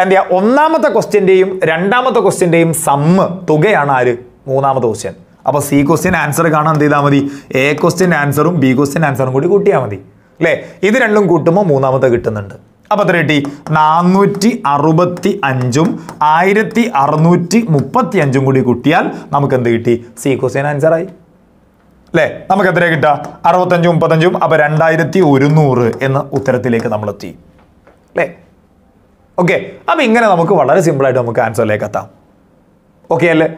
എന്താ ഒന്നാമത്തെ ക്വസ്റ്റ്യൻ്റെയും രണ്ടാമത്തെ ക്വസ്റ്റ്യൻ്റെയും സമ്മ് തുകയാണ് ആര് മൂന്നാമത്തെ ക്വസ്റ്റ്യൻ അപ്പോൾ സി ക്വസ്റ്റ്യൻ ആൻസർ കാണാൻ എന്ത് ചെയ്താൽ മതി എ ക്വസ്റ്റ്യൻ ആൻസറും ബി ക്വസ്റ്റ്യൻ ആൻസറും കൂടി കൂട്ടിയാൽ മതി അല്ലേ ഇത് രണ്ടും കൂട്ടുമ്പോൾ മൂന്നാമത്തെ കിട്ടുന്നുണ്ട് അപ്പോൾ എത്ര കിട്ടി നാനൂറ്റി അറുപത്തി അഞ്ചും ആയിരത്തി അറുന്നൂറ്റി മുപ്പത്തി അഞ്ചും കൂടി കൂട്ടിയാൽ നമുക്ക് എന്ത് കിട്ടി സി ക്വസ്റ്റ്യൻ ആൻസറായി അല്ലേ നമുക്ക് എത്ര കിട്ടുക അറുപത്തഞ്ചും മുപ്പത്തഞ്ചും അപ്പോൾ രണ്ടായിരത്തി ഒരുന്നൂറ് എന്ന ഉത്തരത്തിലേക്ക് നമ്മൾ എത്തി അല്ലേ ഓക്കെ അപ്പോൾ ഇങ്ങനെ നമുക്ക് വളരെ സിമ്പിളായിട്ട് നമുക്ക് ആൻസറിലേക്ക് എത്താം ഓക്കെ അല്ലേ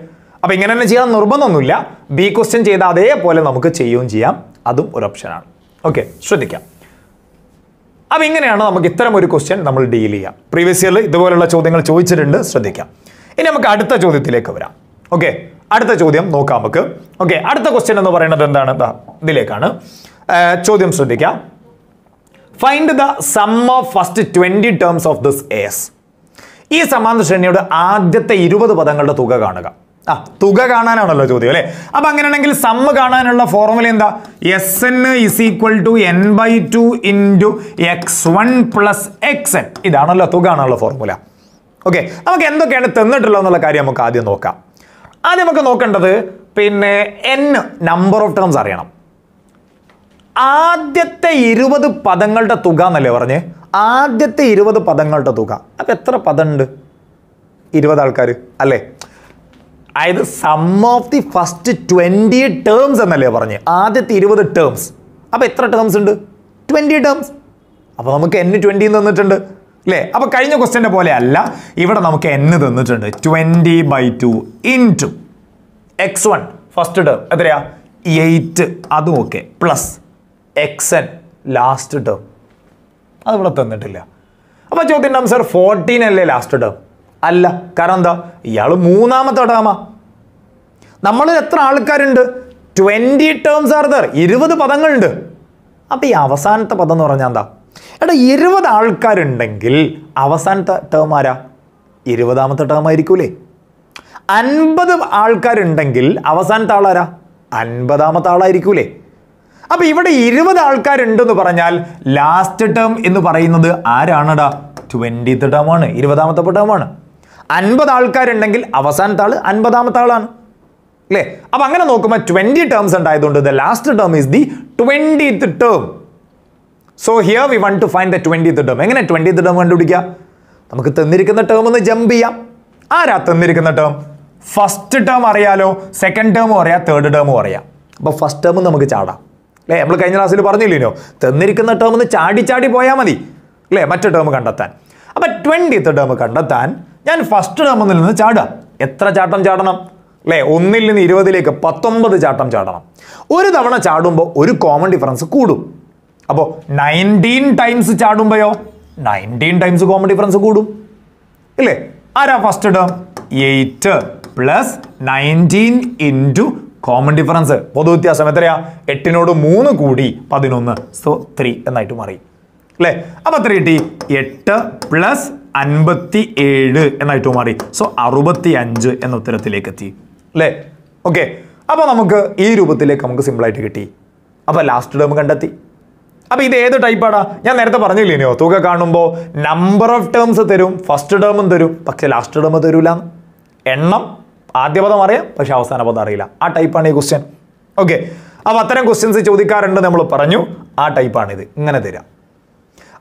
അപ്പോൾ ഇങ്ങനെ തന്നെ ചെയ്യാൻ നിർബന്ധമൊന്നുമില്ല ബി ക്വസ്റ്റ്യൻ ചെയ്ത അതേപോലെ നമുക്ക് ചെയ്യുകയും ചെയ്യാം അതും ഒരു ഓപ്ഷനാണ് ഓക്കെ ശ്രദ്ധിക്കാം അപ്പോൾ ഇങ്ങനെയാണ് നമുക്ക് ഇത്തരം ഒരു ക്വസ്റ്റ്യൻ നമ്മൾ ഡീൽ ചെയ്യാം പ്രീവിയസ് ഇയറിൽ ഇതുപോലുള്ള ചോദ്യങ്ങൾ ചോദിച്ചിട്ടുണ്ട് ശ്രദ്ധിക്കാം ഇനി നമുക്ക് അടുത്ത ചോദ്യത്തിലേക്ക് വരാം ഓക്കെ അടുത്ത ചോദ്യം നോക്കാം നമുക്ക് ഓക്കെ അടുത്ത ക്വസ്റ്റ്യൻ എന്ന് പറയുന്നത് എന്താണ് ഇതിലേക്കാണ് ചോദ്യം ശ്രദ്ധിക്കാം find the sum of first twenty terms of this S ഈ സമാന്തര ശ്രേണിയുടെ ആദ്യത്തെ ഇരുപത് പദങ്ങളുടെ തുക കാണുക ആ തുക കാണാനാണല്ലോ ചോദ്യം അല്ലേ അപ്പം അങ്ങനെയാണെങ്കിൽ സമ്മ് കാണാനുള്ള ഫോർമുല എന്താ S N is equal to N by two into X one plus X N ഇതാണല്ലോ തുക കാണാനുള്ള ഫോർമുല ഓക്കെ നമുക്ക് എന്തൊക്കെയാണ് തന്നിട്ടുള്ളത് എന്നുള്ള കാര്യം നമുക്ക് ആദ്യം നോക്കാം ആദ്യം നമുക്ക് നോക്കേണ്ടത് പിന്നെ എൻ നമ്പർ ഓഫ് ടേംസ് അറിയണം ആദ്യത്തെ ഇരുപത് പദങ്ങളുടെ തുക എന്നല്ലേ പറഞ്ഞ് ആദ്യത്തെ ഇരുപത് പദങ്ങളുടെ തുക അപ്പം എത്ര പദമുണ്ട് ഇരുപത് ആൾക്കാർ അല്ലേ അതായത് sum of the first twenty terms എന്നല്ലേ പറഞ്ഞ് ആദ്യത്തെ ഇരുപത് ടേംസ് അപ്പോൾ എത്ര ടേംസ് ഉണ്ട് ട്വൻറ്റി ടേംസ് അപ്പോൾ നമുക്ക് എന്ന് ട്വൻറ്റി തന്നിട്ടുണ്ട് അല്ലേ അപ്പോൾ കഴിഞ്ഞ ക്വസ്റ്റിൻ്റെ പോലെ അല്ല ഇവിടെ നമുക്ക് എന്ന് തന്നിട്ടുണ്ട് twenty by two into X one first term എത്രയാ എയ്റ്റ് അതും okay plus X N last term അതിവിടെ തന്നിട്ടില്ല അപ്പോൾ ചോദ്യത്തിൻ്റെ ആൻസർ ഫോർട്ടീൻ അല്ലേ ലാസ്റ്റ് ടേം അല്ല കാരണം എന്താ ഇയാൾ മൂന്നാമത്തെ ഡാമ നമ്മൾ എത്ര ആൾക്കാരുണ്ട് ട്വൻറ്റി ടേംസ് ആർ ദർ ഇരുപത് പദങ്ങളുണ്ട് അപ്പോൾ ഈ അവസാനത്തെ പദം എന്ന് പറഞ്ഞാൽ എന്താ എടാ ഇരുപത് ആൾക്കാരുണ്ടെങ്കിൽ അവസാനത്തെ ടേം ആരാ ഇരുപതാമത്തെ ടേം ആയിരിക്കൂലേ അൻപത് ആൾക്കാരുണ്ടെങ്കിൽ അവസാനത്തെ ആളാരാ അൻപതാമത്തെ ആളായിരിക്കൂലേ അപ്പോൾ ഇവിടെ ഇരുപത് ആൾക്കാരുണ്ടെന്ന് പറഞ്ഞാൽ ലാസ്റ്റ് ടേം എന്ന് പറയുന്നത് ആരാണടാ ട്വൻറ്റിത്ത് ടേമാണ് ഇരുപതാമത്തെ ടേമാണ് അൻപത് ആൾക്കാരുണ്ടെങ്കിൽ അവസാനത്തെ ആൾ അൻപതാമത്തെ ആളാണ് അല്ലേ അപ്പം അങ്ങനെ നോക്കുമ്പോൾ ട്വൻറ്റി ടേംസ് ഉണ്ടായതുകൊണ്ട് the last term is the twentieth term so here we want to find the twentieth term എങ്ങനെ ട്വൻറ്റീത്ത് ടേം കണ്ടുപിടിക്കുക നമുക്ക് തന്നിരിക്കുന്ന ടേം ഒന്ന് ജമ്പ് ചെയ്യാം ആരാ തന്നിരിക്കുന്ന ടേം ഫസ്റ്റ് ടേം അറിയാലോ സെക്കൻഡ് ടേമും അറിയാം തേർഡ് ടേമും അറിയാം അപ്പോൾ ഫസ്റ്റ് ടേം നമുക്ക് ചാടാം അല്ലേ നമ്മൾ കഴിഞ്ഞ ക്ലാസ്സിൽ പറഞ്ഞില്ലല്ലോ തന്നിരിക്കുന്ന ടേം ഒന്ന് ചാടി ചാടി പോയാൽ മതി അല്ലേ മറ്റു ടേം കണ്ടെത്താൻ അപ്പം ട്വൻറ്റീത്ത് ടേം കണ്ടെത്താൻ ഞാൻ ഫസ്റ്റ് ടേമിൽ നിന്ന് ചാടുക എത്ര ചാട്ടം ചാടണം അല്ലേ ഒന്നിൽ നിന്ന് ഇരുപതിലേക്ക് പത്തൊമ്പത് ചാട്ടം ചാടണം ഒരു തവണ ചാടുമ്പോൾ ഒരു കോമൺ ഡിഫറൻസ് കൂടും അപ്പോൾ നയൻറ്റീൻ ടൈംസ് ചാടുമ്പോയോ നയൻറ്റീൻ ടൈംസ് കോമൺ ഡിഫറൻസ് കൂടും ഇല്ലേ ആരാ first term eight plus nineteen into common difference പൊതു വ്യത്യാസം എത്രയാ എട്ടിനോട് മൂന്ന് കൂടി പതിനൊന്ന് സോ ത്രീ എന്നായിട്ട് മാറി അല്ലേ അപ്പോൾ എത്ര കിട്ടി എട്ട് പ്ലസ് അൻപത്തി ഏഴ് എന്നായിട്ട് മാറി സോ അറുപത്തി അഞ്ച് എന്ന ഉത്തരത്തിലേക്ക് എത്തി അല്ലേ ഓക്കെ അപ്പോൾ നമുക്ക് ഈ രൂപത്തിലേക്ക് നമുക്ക് ആയിട്ട് കിട്ടി അപ്പോൾ ലാസ്റ്റ് ടേം കണ്ടെത്തി അപ്പോൾ ഇത് ഏത് ടൈപ്പാടാ ഞാൻ നേരത്തെ പറഞ്ഞില്ലേനെയോ തുക കാണുമ്പോൾ നമ്പർ ഓഫ് ടേംസ് തരും ഫസ്റ്റ് ടേമും തരും പക്ഷെ ലാസ്റ്റ് ടേം തരൂല എണ്ണം ആദ്യ പദം അറിയാം പക്ഷെ അവസാന പദം അറിയില്ല ആ ടൈപ്പാണ് ഈ ക്വസ്റ്റ്യൻ ഓക്കെ അപ്പോൾ അത്തരം ക്വസ്റ്റ്യൻസ് ചോദിക്കാറുണ്ട് നമ്മൾ പറഞ്ഞു ആ ടൈപ്പാണിത് ഇങ്ങനെ തരാം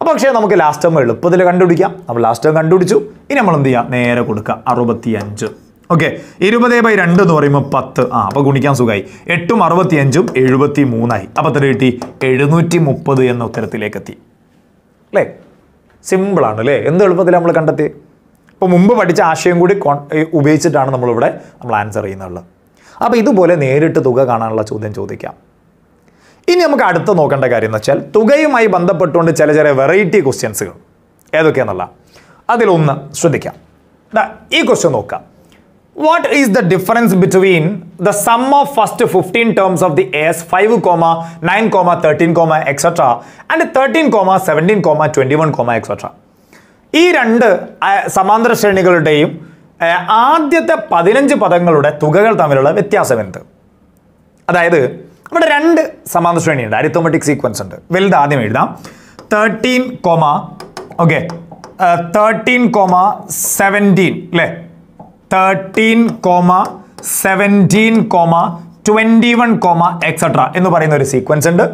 പക്ഷേ നമുക്ക് ലാസ്റ്റ് ടേം എളുപ്പത്തിൽ കണ്ടുപിടിക്കാം നമ്മൾ ലാസ്റ്റ് ടേം കണ്ടുപിടിച്ചു ഇനി നമ്മൾ എന്ത് ചെയ്യാം നേരെ കൊടുക്കുക അറുപത്തി അഞ്ച് ഓക്കെ ഇരുപത് ബൈ രണ്ട് എന്ന് പറയുമ്പോൾ പത്ത് ആ അപ്പോൾ ഗുണിക്കാൻ സുഖമായി എട്ടും അറുപത്തിയഞ്ചും എഴുപത്തി മൂന്നായി അപ്പോൾ എത്ര കിട്ടി എഴുന്നൂറ്റി മുപ്പത് എന്ന ഉത്തരത്തിലേക്ക് എത്തി അല്ലേ സിമ്പിളാണ് അല്ലേ എന്ത് എളുപ്പത്തിൽ നമ്മൾ കണ്ടെത്തി ഇപ്പോൾ മുമ്പ് പഠിച്ച ആശയം കൂടി ഉപയോഗിച്ചിട്ടാണ് നമ്മളിവിടെ നമ്മൾ ആൻസർ ചെയ്യുന്നുള്ളത് അപ്പോൾ ഇതുപോലെ നേരിട്ട് തുക കാണാനുള്ള ചോദ്യം ചോദിക്കാം ഇനി നമുക്ക് അടുത്ത് നോക്കേണ്ട കാര്യം എന്ന് വെച്ചാൽ തുകയുമായി ബന്ധപ്പെട്ടുകൊണ്ട് ചില ചില വെറൈറ്റി ക്വസ്റ്റ്യൻസുകൾ ഏതൊക്കെയാണെന്നുള്ള അതിലൊന്ന് ശ്രദ്ധിക്കാം ഈ ക്വസ്റ്റ്യൻ നോക്കാം what is the difference between the sum of first fifteen terms of the S five comma nine comma thirteen comma etcetera and thirteen comma seventeen comma twenty one comma etcetera ഈ രണ്ട് സമാന്തര ശ്രേണികളുടെയും ആദ്യത്തെ പതിനഞ്ച് പദങ്ങളുടെ തുകകൾ തമ്മിലുള്ള വ്യത്യാസം എന്ത് അതായത് ഇവിടെ രണ്ട് സമാന ഉണ്ട് അരിത്തോമെറ്റിക് സീക്വൻസ് ഉണ്ട് വലുത് ആദ്യം എഴുതാം thirteen comma okay thirteen comma seventeen അല്ലേ thirteen comma seventeen comma twenty one comma etcetera എന്ന് പറയുന്ന ഒരു സീക്വൻസ് ഉണ്ട്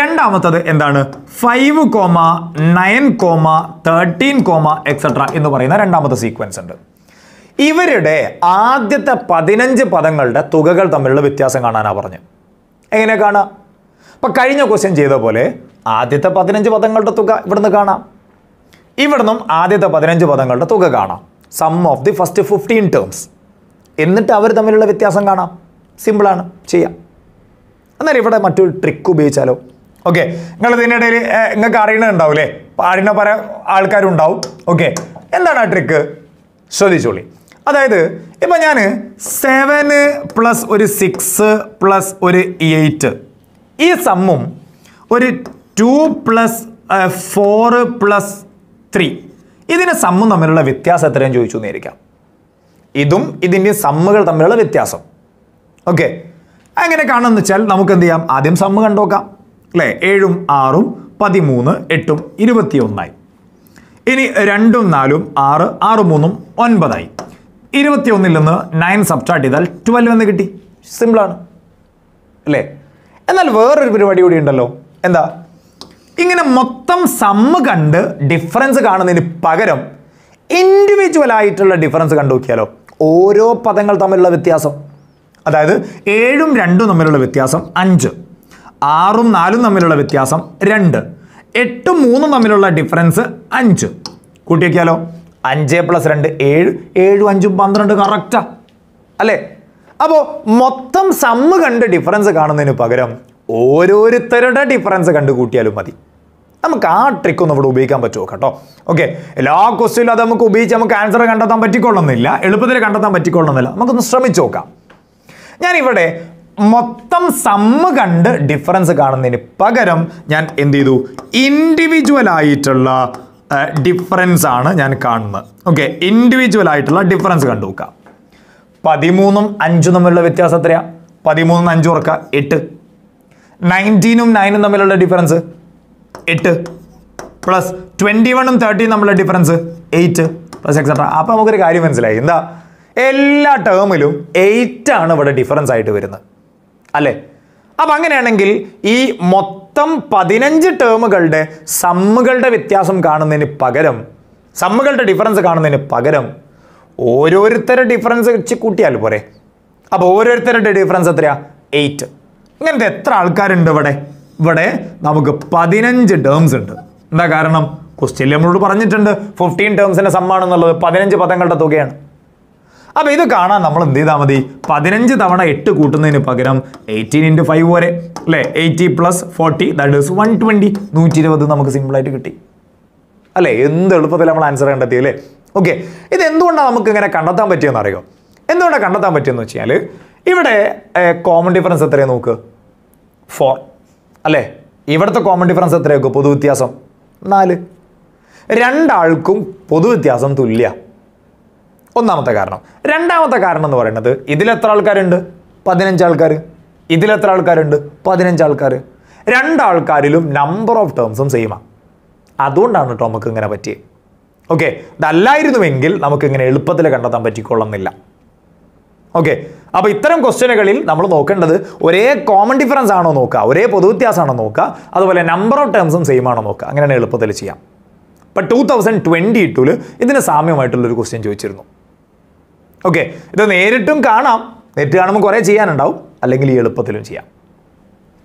രണ്ടാമത്തത് എന്താണ് five comma nine comma thirteen comma etcetera എന്ന് പറയുന്ന രണ്ടാമത്തെ സീക്വൻസ് ഉണ്ട് ഇവരുടെ ആദ്യത്തെ പതിനഞ്ച് പദങ്ങളുടെ തുകകൾ തമ്മിലുള്ള വ്യത്യാസം കാണാനാണ് പറഞ്ഞത് എങ്ങനെ കാണാം അപ്പം കഴിഞ്ഞ ക്വസ്റ്റ്യൻ ചെയ്ത പോലെ ആദ്യത്തെ പതിനഞ്ച് പദങ്ങളുടെ തുക ഇവിടുന്ന് കാണാം ഇവിടുന്നും ആദ്യത്തെ പതിനഞ്ച് പദങ്ങളുടെ തുക കാണാം sum of the first fifteen terms എന്നിട്ട് അവർ തമ്മിലുള്ള വ്യത്യാസം കാണാം സിമ്പിളാണ് ചെയ്യാം എന്നാൽ ഇവിടെ മറ്റൊരു ട്രിക്ക് ഉപയോഗിച്ചാലോ ഓക്കെ നിങ്ങൾ ഇടയിൽ നിങ്ങൾക്ക് അറിയണുണ്ടാവില്ലേ അറിയണ പല ആൾക്കാരുണ്ടാവും ഓക്കെ എന്താണ് ആ ട്രിക്ക് ശ്രദ്ധിച്ചോളി അതായത് ഇപ്പം ഞാൻ സെവന് പ്ലസ് ഒരു സിക്സ് പ്ലസ് ഒരു എയ്റ്റ് ഈ സമ്മും ഒരു two plus four plus three ഇതിന് സമ്മും തമ്മിലുള്ള വ്യത്യാസം എത്രയും ചോദിച്ചു എന്നിരിക്കാം ഇതും ഇതിൻ്റെ സമ്മുകൾ തമ്മിലുള്ള വ്യത്യാസം ഓക്കെ അങ്ങനെ കാണുമെന്ന് വെച്ചാൽ നമുക്ക് എന്ത് ചെയ്യാം ആദ്യം സമ്മ് കണ്ടോക്കാം അല്ലേ ഏഴും ആറും പതിമൂന്ന് എട്ടും ഇരുപത്തി ഒന്നായി ഇനി രണ്ടും നാലും ആറ് ആറ് മൂന്നും ഒൻപതായി ഇരുപത്തിയൊന്നിൽ നിന്ന് നയൻ സബ്സ്റ്റാർട്ട് ചെയ്താൽ ട്വൽവ് എന്ന് കിട്ടി സിമ്പിളാണ് അല്ലേ എന്നാൽ വേറൊരു പരിപാടി കൂടി ഉണ്ടല്ലോ എന്താ ഇങ്ങനെ മൊത്തം സമ്മ് കണ്ട് ഡിഫറൻസ് കാണുന്നതിന് പകരം ഇൻഡിവിജ്വൽ ആയിട്ടുള്ള ഡിഫറൻസ് കണ്ടു നോക്കിയാലോ ഓരോ പദങ്ങൾ തമ്മിലുള്ള വ്യത്യാസം അതായത് ഏഴും രണ്ടും തമ്മിലുള്ള വ്യത്യാസം അഞ്ച് ആറും നാലും തമ്മിലുള്ള വ്യത്യാസം രണ്ട് എട്ടും മൂന്നും തമ്മിലുള്ള ഡിഫറൻസ് അഞ്ച് കൂട്ടിയൊക്കെയാലോ അഞ്ച് പ്ലസ് രണ്ട് ഏഴ് ഏഴും അഞ്ചും പന്ത്രണ്ട് കറക്റ്റാ അല്ലേ അപ്പോൾ മൊത്തം സമ്മ് കണ്ട് ഡിഫറൻസ് കാണുന്നതിന് പകരം ഓരോരുത്തരുടെ ഡിഫറൻസ് കണ്ട് കൂട്ടിയാലും മതി നമുക്ക് ആ ട്രിക്ക് ഒന്നും ഇവിടെ ഉപയോഗിക്കാൻ പറ്റുമോ കേട്ടോ ഓക്കെ എല്ലാ ക്വസ്റ്റിനും അത് നമുക്ക് ഉപയോഗിച്ച് നമുക്ക് ആൻസർ കണ്ടെത്താൻ പറ്റിക്കൊള്ളുന്നില്ല എളുപ്പത്തിൽ കണ്ടെത്താൻ പറ്റിക്കൊള്ളുന്നില്ല നമുക്കൊന്ന് ശ്രമിച്ചു നോക്കാം ഞാനിവിടെ മൊത്തം സമ്മ് കണ്ട് ഡിഫറൻസ് കാണുന്നതിന് പകരം ഞാൻ എന്ത് ചെയ്തു ഇൻഡിവിജ്വൽ ആയിട്ടുള്ള ഡിഫറൻസ് ആണ് ഞാൻ കാണുന്നത് ഓക്കെ ഇൻഡിവിജ്വൽ ആയിട്ടുള്ള ഡിഫറൻസ് കണ്ടു നോക്കാം പതിമൂന്നും അഞ്ചും തമ്മിലുള്ള വ്യത്യാസം എത്രയാ പതിമൂന്നും അഞ്ചും ഉറക്കുക എട്ട് നയൻറ്റീനും നയനും തമ്മിലുള്ള ഡിഫറൻസ് എട്ട് പ്ലസ് ട്വൻറ്റി വണ്ണും തേർട്ടീൻ തമ്മിലുള്ള ഡിഫറൻസ് എയ്റ്റ് പ്ലസ് എക്സെട്ര അപ്പോൾ നമുക്കൊരു കാര്യം മനസ്സിലായി എന്താ എല്ലാ ടേമിലും എയ്റ്റ് ആണ് ഇവിടെ ഡിഫറൻസ് ആയിട്ട് വരുന്നത് അല്ലേ അപ്പം അങ്ങനെയാണെങ്കിൽ ഈ മൊത്തം മൊത്തം പതിനഞ്ച് ടേമുകളുടെ സമ്മുകളുടെ വ്യത്യാസം കാണുന്നതിന് പകരം സമ്മുകളുടെ ഡിഫറൻസ് കാണുന്നതിന് പകരം ഓരോരുത്തരുടെ ഡിഫറൻസ് വെച്ച് കൂട്ടിയാൽ പോരെ അപ്പോൾ ഓരോരുത്തരുടെ ഡിഫറൻസ് എത്രയാ എയ്റ്റ് ഇങ്ങനത്തെ എത്ര ആൾക്കാരുണ്ട് ഇവിടെ ഇവിടെ നമുക്ക് പതിനഞ്ച് ടേംസ് ഉണ്ട് എന്താ കാരണം ക്വസ്റ്റ്യൻ നമ്മളോട് പറഞ്ഞിട്ടുണ്ട് ഫിഫ്റ്റീൻ ടേംസിൻ്റെ സമ്മാണെന്നുള്ളത് പതിനഞ്ച് പദങ്ങളുടെ തുകയാണ് അപ്പോൾ ഇത് കാണാൻ നമ്മൾ എന്ത് ചെയ്താൽ മതി പതിനഞ്ച് തവണ എട്ട് കൂട്ടുന്നതിന് പകരം എയ്റ്റീൻ ഇൻറ്റു ഫൈവ് വരെ അല്ലേ eighty plus forty that is one twenty നൂറ്റി ഇരുപത് നമുക്ക് സിമ്പിളായിട്ട് കിട്ടി അല്ലേ എന്ത് എളുപ്പത്തിൽ നമ്മൾ ആൻസർ കണ്ടെത്തി അല്ലേ ഓക്കെ ഇത് എന്തുകൊണ്ടാണ് നമുക്ക് ഇങ്ങനെ കണ്ടെത്താൻ പറ്റിയെന്ന് അറിയോ എന്തുകൊണ്ടാണ് കണ്ടെത്താൻ പറ്റിയെന്ന് വെച്ചാൽ ഇവിടെ കോമൺ ഡിഫറൻസ് എത്രയാണ് നോക്ക് ഫോർ അല്ലേ ഇവിടുത്തെ കോമൺ ഡിഫറൻസ് എത്രയൊക്കെ പൊതു വ്യത്യാസം നാല് രണ്ടാൾക്കും പൊതു വ്യത്യാസം തുല്യ ഒന്നാമത്തെ കാരണം രണ്ടാമത്തെ കാരണം എന്ന് പറയുന്നത് ഇതിലെത്ര ആൾക്കാരുണ്ട് പതിനഞ്ച് ആൾക്കാർ ഇതിലെത്ര ആൾക്കാരുണ്ട് പതിനഞ്ച് ആൾക്കാർ രണ്ടാൾക്കാരിലും നമ്പർ ഓഫ് ടേംസും സെയിമാണ് അതുകൊണ്ടാണ് കേട്ടോ നമുക്ക് ഇങ്ങനെ പറ്റിയത് ഓക്കെ ഇതല്ലായിരുന്നുവെങ്കിൽ ഇങ്ങനെ എളുപ്പത്തിൽ കണ്ടെത്താൻ പറ്റിക്കൊള്ളുന്നില്ല ഓക്കെ അപ്പോൾ ഇത്തരം ക്വസ്റ്റ്യനുകളിൽ നമ്മൾ നോക്കേണ്ടത് ഒരേ കോമൺ ഡിഫറൻസ് ആണോ നോക്കുക ഒരേ പൊതുവ്യത്യാസമാണോ നോക്കുക അതുപോലെ നമ്പർ ഓഫ് ടേംസും സെയിം ആണോ നോക്കുക അങ്ങനെയാണ് എളുപ്പത്തിൽ ചെയ്യാം ഇപ്പം ടു തൗസൻഡ് ട്വൻറ്റി ടുവിൽ ഇതിന് സാമ്യമായിട്ടുള്ളൊരു ക്വസ്റ്റ്യൻ ചോദിച്ചിരുന്നു ഓക്കെ ഇത് നേരിട്ടും കാണാം നേരിട്ട് കാണുമ്പോൾ കുറേ ചെയ്യാനുണ്ടാവും അല്ലെങ്കിൽ എളുപ്പത്തിലും ചെയ്യാം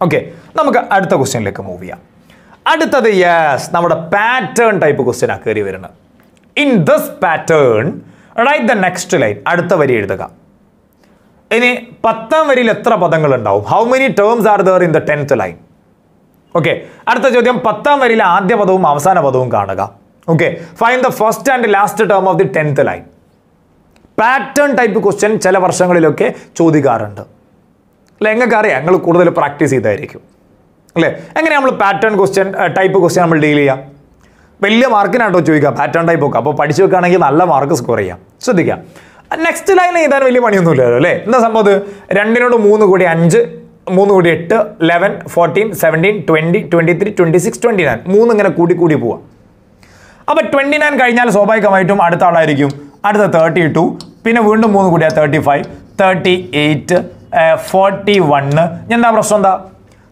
ഓക്കെ നമുക്ക് അടുത്ത ക്വസ്റ്റ്യനിലേക്ക് മൂവ് ചെയ്യാം അടുത്തത് യെസ് നമ്മുടെ പാറ്റേൺ ടൈപ്പ് ക്വസ്റ്റ്യനാണ് കയറി വരുന്നത് in this pattern write the next line അടുത്ത വരി എഴുതുക ഇനി പത്താം വരിയിൽ എത്ര പദങ്ങൾ ഉണ്ടാവും how many terms are there in the tenth line okay അടുത്ത ചോദ്യം പത്താം വരിയിലെ ആദ്യ പദവും അവസാന പദവും കാണുക okay find the first and last term of the tenth line pattern type question ചില വർഷങ്ങളിലൊക്കെ ചോദിക്കാറുണ്ട് അല്ലെ അറിയാം ഞങ്ങൾ കൂടുതൽ പ്രാക്ടീസ് ചെയ്തായിരിക്കും അല്ലേ എങ്ങനെ നമ്മൾ പാറ്റേൺ ക്വസ്റ്റ്യൻ ടൈപ്പ് ക്വസ്റ്റ്യൻ നമ്മൾ ഡീൽ ചെയ്യാം വലിയ മാർക്കിനാട്ടോ ചോദിക്കുക പാറ്റേൺ ടൈപ്പ് ഒക്കെ അപ്പോൾ പഠിച്ചു വെക്കുകയാണെങ്കിൽ നല്ല മാർക്ക് സ്കോർ ചെയ്യാം ശ്രദ്ധിക്കാം നെക്സ്റ്റ് ലൈൻ എഴുതാൻ വലിയ പണിയൊന്നുമില്ലല്ലോ അല്ലേ എന്താ സംഭവം രണ്ടിനോട് മൂന്ന് കൂടി അഞ്ച് മൂന്ന് കൂടി എട്ട് eleven fourteen seventeen twenty twenty three twenty six twenty nine മൂന്ന് ഇങ്ങനെ കൂടി കൂടി പോവാം അപ്പോൾ ട്വൻറ്റി നയൻ കഴിഞ്ഞാൽ സ്വാഭാവികമായിട്ടും അടുത്ത ആളായിരിക്കും അടുത്ത തേർട്ടി ടു പിന്നെ വീണ്ടും മൂന്ന് കൂടിയാൽ thirty five thirty eight forty one എന്താ പ്രശ്നം എന്താ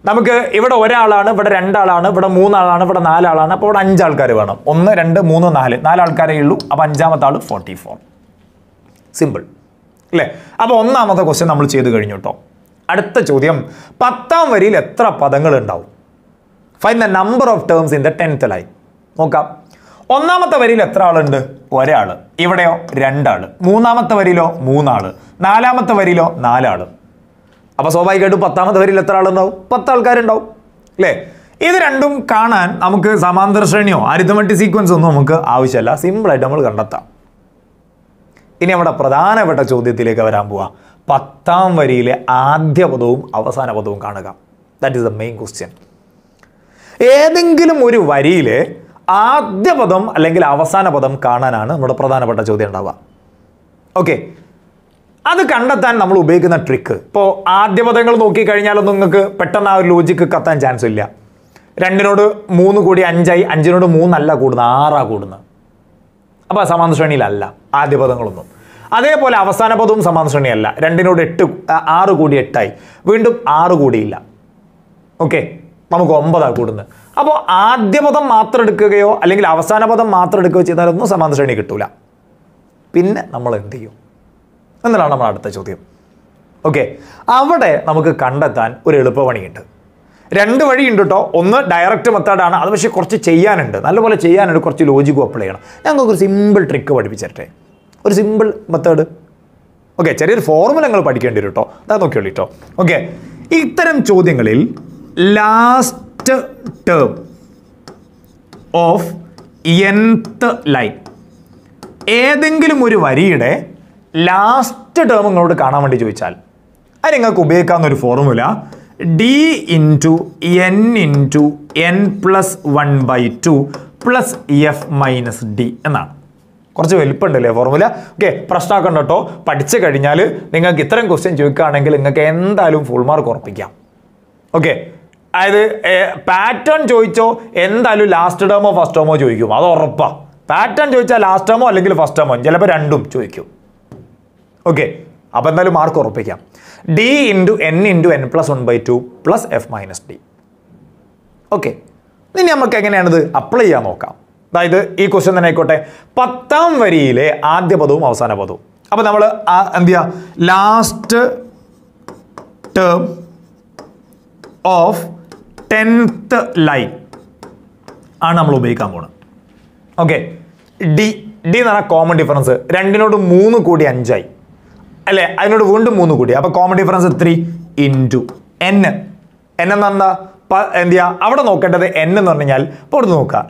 നമുക്ക് ഇവിടെ ഒരാളാണ് ഇവിടെ രണ്ടാളാണ് ഇവിടെ മൂന്നാളാണ് ഇവിടെ നാലാളാണ് അപ്പോൾ ഇവിടെ അഞ്ചാൾക്കാർ വേണം ഒന്ന് രണ്ട് മൂന്ന് നാല് നാലാൾക്കാരേ ഉള്ളൂ അപ്പോൾ അഞ്ചാമത്തെ ആൾ ഫോർട്ടി ഫോർ സിമ്പിൾ അല്ലേ അപ്പോൾ ഒന്നാമത്തെ ക്വസ്റ്റ്യൻ നമ്മൾ ചെയ്ത് കഴിഞ്ഞു കേട്ടോ അടുത്ത ചോദ്യം പത്താം വരിയിൽ എത്ര പദങ്ങൾ ഉണ്ടാവും find the number of terms in the tenth line നോക്കാം ഒന്നാമത്തെ വരിയിൽ എത്ര ആളുണ്ട് ഒരാൾ ഇവിടെയോ രണ്ടാൾ മൂന്നാമത്തെ വരിയിലോ മൂന്നാൾ നാലാമത്തെ വരിയിലോ നാലാൾ അപ്പോൾ സ്വാഭാവികമായിട്ടും പത്താമത്തെ വരിയിൽ എത്ര ആളുണ്ടാവും പത്ത് ആൾക്കാരുണ്ടാവും അല്ലേ ഇത് രണ്ടും കാണാൻ നമുക്ക് സമാന്തര ശ്രേണിയോ അരിതമട്ടി സീക്വൻസ് ഒന്നും നമുക്ക് ആവശ്യമല്ല സിമ്പിളായിട്ട് നമ്മൾ കണ്ടെത്താം ഇനി നമ്മുടെ പ്രധാനപ്പെട്ട ചോദ്യത്തിലേക്ക് വരാൻ പോവാം പത്താം വരിയിലെ ആദ്യ പദവും അവസാന പദവും കാണുക that is the main question ഏതെങ്കിലും ഒരു വരിയിലെ ആദ്യ പദം അല്ലെങ്കിൽ അവസാന പദം കാണാനാണ് നമ്മുടെ പ്രധാനപ്പെട്ട ചോദ്യം ഉണ്ടാവുക ഓക്കെ അത് കണ്ടെത്താൻ നമ്മൾ ഉപയോഗിക്കുന്ന ട്രിക്ക് ഇപ്പോൾ ആദ്യ പദങ്ങൾ നോക്കിക്കഴിഞ്ഞാലൊന്നും നിങ്ങൾക്ക് പെട്ടെന്ന് ആ ഒരു ലോജിക്ക് കത്താൻ ചാൻസ് ഇല്ല രണ്ടിനോട് മൂന്ന് കൂടി അഞ്ചായി അഞ്ചിനോട് മൂന്നല്ല കൂടുന്നത് ആറാ കൂടുന്നത് അപ്പോൾ സമാന ശ്രേണിയിലല്ല ആദ്യ പദങ്ങളൊന്നും അതേപോലെ അവസാന പദവും സമാന ശ്രേണിയല്ല രണ്ടിനോട് എട്ട് ആറ് കൂടി എട്ടായി വീണ്ടും ആറ് കൂടിയില്ല ഓക്കെ നമുക്ക് ഒമ്പതാണ് കൂടുന്നത് അപ്പോൾ ആദ്യ പദം മാത്രം എടുക്കുകയോ അല്ലെങ്കിൽ അവസാന പദം മാത്രം എടുക്കുകയോ ഒന്നും സമാന ശ്രേണി കിട്ടൂല പിന്നെ നമ്മൾ എന്ത് ചെയ്യും എന്നതാണ് നമ്മൾ അടുത്ത ചോദ്യം ഓക്കെ അവിടെ നമുക്ക് കണ്ടെത്താൻ ഒരു എളുപ്പപണിയുണ്ട് രണ്ട് വഴിയുണ്ട് കേട്ടോ ഒന്ന് ഡയറക്റ്റ് മെത്തേഡാണ് അത് പക്ഷേ കുറച്ച് ചെയ്യാനുണ്ട് നല്ലപോലെ ചെയ്യാനുണ്ട് കുറച്ച് ലോജിക്കും അപ്ലൈ ചെയ്യണം ഞങ്ങൾക്ക് ഒരു സിമ്പിൾ ട്രിക്ക് പഠിപ്പിച്ചിട്ടെ ഒരു സിമ്പിൾ മെത്തേഡ് ഓക്കെ ചെറിയൊരു ഫോർമുല ഞങ്ങൾ പഠിക്കേണ്ടി വരും കേട്ടോ അതാ നോക്കിയുള്ളൂ കേട്ടോ ഓക്കെ ഇത്തരം ചോദ്യങ്ങളിൽ last first term of nth line ഏതെങ്കിലും ഒരു വരിയുടെ ലാസ്റ്റ് ടേം നിങ്ങളോട് കാണാൻ വേണ്ടി ചോദിച്ചാൽ അത് നിങ്ങൾക്ക് ഉപയോഗിക്കാവുന്ന ഒരു formula d into N into N plus one by two plus F minus d എന്നാണ് കുറച്ച് വലിപ്പമുണ്ടല്ലേ ഫോർമുല ഓക്കെ പ്രശ്നമാക്കണ്ട കേട്ടോ പഠിച്ച് കഴിഞ്ഞാൽ നിങ്ങൾക്ക് ഇത്തരം ക്വസ്റ്റ്യൻ ചോദിക്കുകയാണെങ്കിൽ നിങ്ങൾക്ക് എന്തായാലും ഫുൾ മാർക്ക് ഉറപ്പിക്കാം ഓക്കെ അതായത് പാറ്റേൺ ചോദിച്ചോ എന്തായാലും ലാസ്റ്റ് ടേമോ ഫസ്റ്റ് ടേമോ ചോദിക്കും അത് ഉറപ്പാണ് പാറ്റേൺ ചോദിച്ചാൽ ലാസ്റ്റ് ടേമോ അല്ലെങ്കിൽ ഫസ്റ്റ് ടേമോ ചിലപ്പോൾ രണ്ടും ചോദിക്കും ഓക്കെ അപ്പോൾ എന്തായാലും മാർക്ക് ഉറപ്പിക്കാം d into N into N plus one by two plus F minus d okay ഇനി നമുക്ക് എങ്ങനെയാണിത് അപ്ലൈ ചെയ്യാൻ നോക്കാം അതായത് ഈ ക്വസ്റ്റ്യൻ തന്നെ ആയിക്കോട്ടെ പത്താം വരിയിലെ ആദ്യ പദവും അവസാന പദവും അപ്പോൾ നമ്മൾ എന്ത് last term of tenth line ആണ് നമ്മൾ ഉപയോഗിക്കാൻ പോകുന്നത് ഓക്കെ ഡി ഡി എന്ന് പറഞ്ഞാൽ കോമൺ ഡിഫറൻസ് രണ്ടിനോട് മൂന്ന് കൂടി അഞ്ചായി അല്ലേ അതിനോട് വീണ്ടും മൂന്ന് കൂടി അപ്പോൾ common difference three two n n എന്ന് പറഞ്ഞാൽ എന്ത് അവിടെ നോക്കേണ്ടത് എൻ എന്ന് പറഞ്ഞു കഴിഞ്ഞാൽ ഇപ്പോൾ ഇവിടെ നോക്കുക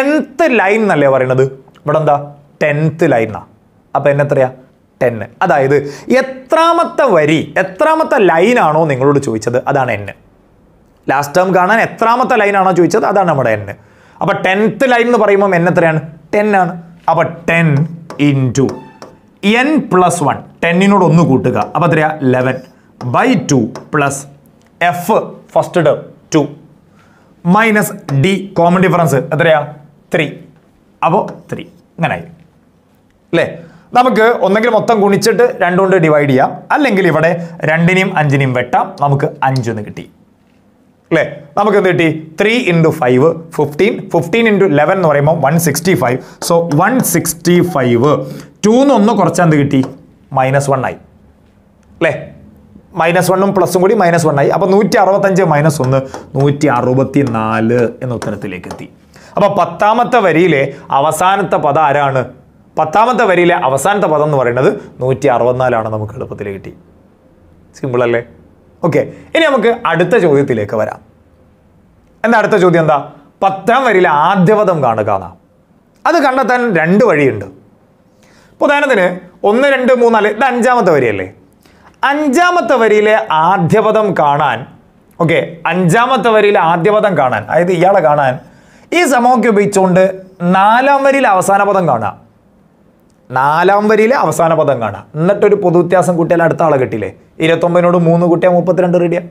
എൻത്ത് ലൈൻ എന്നല്ലേ പറയണത് ഇവിടെ എന്താ ടെൻത്ത് ലൈനാണ് അപ്പോൾ എന്നെ എത്രയാ ടെൻ അതായത് എത്രാമത്തെ വരി എത്രാമത്തെ ലൈനാണോ നിങ്ങളോട് ചോദിച്ചത് അതാണ് എന്നെ ലാസ്റ്റ് ടേം കാണാൻ എത്രാമത്തെ ലൈനാണോ ചോദിച്ചത് അതാണ് നമ്മുടെ എൻ അപ്പോൾ ടെൻത്ത് ലൈൻ എന്ന് പറയുമ്പോൾ എൻ എത്രയാണ് ടെൻ ആണ് അപ്പോൾ ten into n plus one ടെന്നിനോട് ഒന്ന് കൂട്ടുക അപ്പോൾ എത്രയാ eleven by two plus f first term two minus d common difference എത്രയാ ത്രീ അപ്പോൾ ത്രീ അങ്ങനായി അല്ലേ നമുക്ക് ഒന്നെങ്കിൽ മൊത്തം ഗുണിച്ചിട്ട് രണ്ടുകൊണ്ട് ഡിവൈഡ് ചെയ്യാം അല്ലെങ്കിൽ ഇവിടെ രണ്ടിനെയും അഞ്ചിനെയും വെട്ടാം നമുക്ക് അഞ്ചെന്ന് കിട്ടി അല്ലേ നമുക്ക് എന്ത് കിട്ടി three into five fifteen fifteen into eleven എന്ന് പറയുമ്പോൾ one sixty five so one sixty five ടൂന്ന് ഒന്ന് കുറച്ചാൽ എന്ത് കിട്ടി മൈനസ് വൺ ആയി അല്ലേ മൈനസ് വണ്ണും പ്ലസും കൂടി മൈനസ് വൺ ആയി അപ്പോൾ നൂറ്റി അറുപത്തഞ്ച് മൈനസ് ഒന്ന് നൂറ്റി അറുപത്തി നാല് എന്ന ഉത്തരത്തിലേക്ക് എത്തി അപ്പോൾ പത്താമത്തെ വരിയിലെ അവസാനത്തെ പദം ആരാണ് പത്താമത്തെ വരിയിലെ അവസാനത്തെ പദം എന്ന് പറയുന്നത് നൂറ്റി അറുപത്തിനാലാണ് നമുക്ക് എളുപ്പത്തിൽ കിട്ടി സിമ്പിളല്ലേ ഓക്കെ ഇനി നമുക്ക് അടുത്ത ചോദ്യത്തിലേക്ക് വരാം എന്താ അടുത്ത ചോദ്യം എന്താ പത്താം വരിയിലെ ആദ്യപദം കാണുക എന്നാ അത് കണ്ടെത്താൻ രണ്ട് വഴിയുണ്ട് ഇപ്പോൾ ഉദാഹരണത്തിന് ഒന്ന് രണ്ട് മൂന്നാല് ഇത് അഞ്ചാമത്തെ വരിയല്ലേ അഞ്ചാമത്തെ വരിയിലെ ആദ്യപദം കാണാൻ ഓക്കെ അഞ്ചാമത്തെ വരിയിലെ ആദ്യപദം കാണാൻ അതായത് ഇയാളെ കാണാൻ ഈ സമമൊക്കെ ഉപയോഗിച്ചുകൊണ്ട് നാലാം വരിയിലെ അവസാന പദം കാണാം നാലാം വരിയിലെ അവസാന പദം കാണാം എന്നിട്ടൊരു പൊതു വ്യത്യാസം കൂട്ടിയാൽ അടുത്ത ആളെ കിട്ടിയില്ലേ ഇരുപത്തൊമ്പതിനോട് മൂന്ന് കൂട്ടിയാൽ മുപ്പത്തിരണ്ട് റെഡിയാ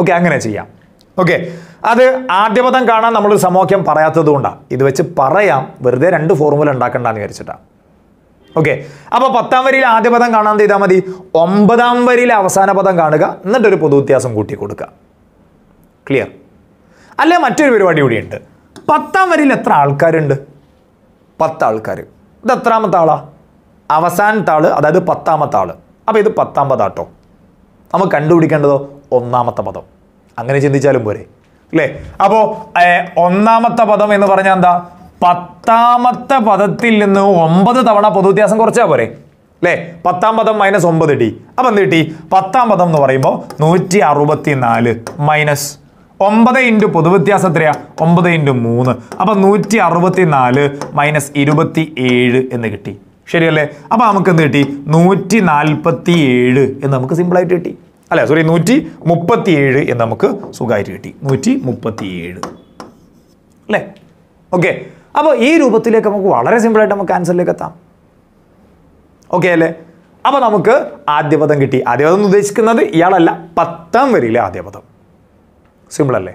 ഓക്കെ അങ്ങനെ ചെയ്യാം ഓക്കെ അത് ആദ്യ പദം കാണാൻ നമ്മൾ സമവാക്യം പറയാത്തത് കൊണ്ടാണ് ഇത് വെച്ച് പറയാം വെറുതെ രണ്ട് ഫോർമുല ഉണ്ടാക്കണ്ടെന്ന് വിചാരിച്ചിട്ടാണ് ഓക്കെ അപ്പോൾ പത്താം വരിയിൽ ആദ്യ പദം കാണാൻ ചെയ്താൽ മതി ഒമ്പതാം വരിയിലെ അവസാന പദം കാണുക എന്നിട്ടൊരു പൊതു വ്യത്യാസം കൂട്ടി കൊടുക്കുക ക്ലിയർ അല്ലെ മറ്റൊരു പരിപാടി കൂടിയുണ്ട് പത്താം വരിയിൽ എത്ര ആൾക്കാരുണ്ട് പത്ത് ആൾക്കാർ ഇത് എത്രാമത്തെ ആളാ അവസാനത്തെ ആള് അതായത് പത്താമത്തെ ആള് അപ്പോൾ ഇത് ആട്ടോ നമ്മൾ കണ്ടുപിടിക്കേണ്ടതോ ഒന്നാമത്തെ പദം അങ്ങനെ ചിന്തിച്ചാലും പോരെ അല്ലേ അപ്പോൾ ഒന്നാമത്തെ പദം എന്ന് പറഞ്ഞാൽ എന്താ പത്താമത്തെ പദത്തിൽ നിന്ന് ഒമ്പത് തവണ പൊതുവ്യത്യാസം കുറച്ചാൽ പോരെ അല്ലേ പത്താം പദം മൈനസ് ഒമ്പത് ടി അപ്പം എന്ത് കിട്ടി പത്താം പദം എന്ന് പറയുമ്പോൾ നൂറ്റി അറുപത്തി നാല് മൈനസ് ഒമ്പത് ഇൻറ്റു പൊതുവ്യത്യാസം എത്രയാണ് ഒമ്പത് ഇൻറ്റു മൂന്ന് അപ്പം നൂറ്റി അറുപത്തി നാല് മൈനസ് ഇരുപത്തി ഏഴ് എന്ന് കിട്ടി ശരിയല്ലേ അപ്പോൾ നമുക്ക് എന്ത് കിട്ടി നൂറ്റി നാൽപ്പത്തി ഏഴ് എന്ന് നമുക്ക് സിമ്പിളായിട്ട് കിട്ടി അല്ലേ സോറി നൂറ്റി മുപ്പത്തി ഏഴ് എന്ന് നമുക്ക് സുഖമായിട്ട് കിട്ടി നൂറ്റി മുപ്പത്തി ഏഴ് അല്ലേ ഓക്കെ അപ്പോൾ ഈ രൂപത്തിലേക്ക് നമുക്ക് വളരെ സിമ്പിളായിട്ട് നമുക്ക് ആൻസറിലേക്ക് എത്താം ഓക്കെ അല്ലേ അപ്പോൾ നമുക്ക് ആദ്യപദം കിട്ടി ആദ്യപദം എന്ന് ഉദ്ദേശിക്കുന്നത് ഇയാളല്ല പത്താം വരിയിലെ ആദ്യപദം സിമ്പിൾ അല്ലേ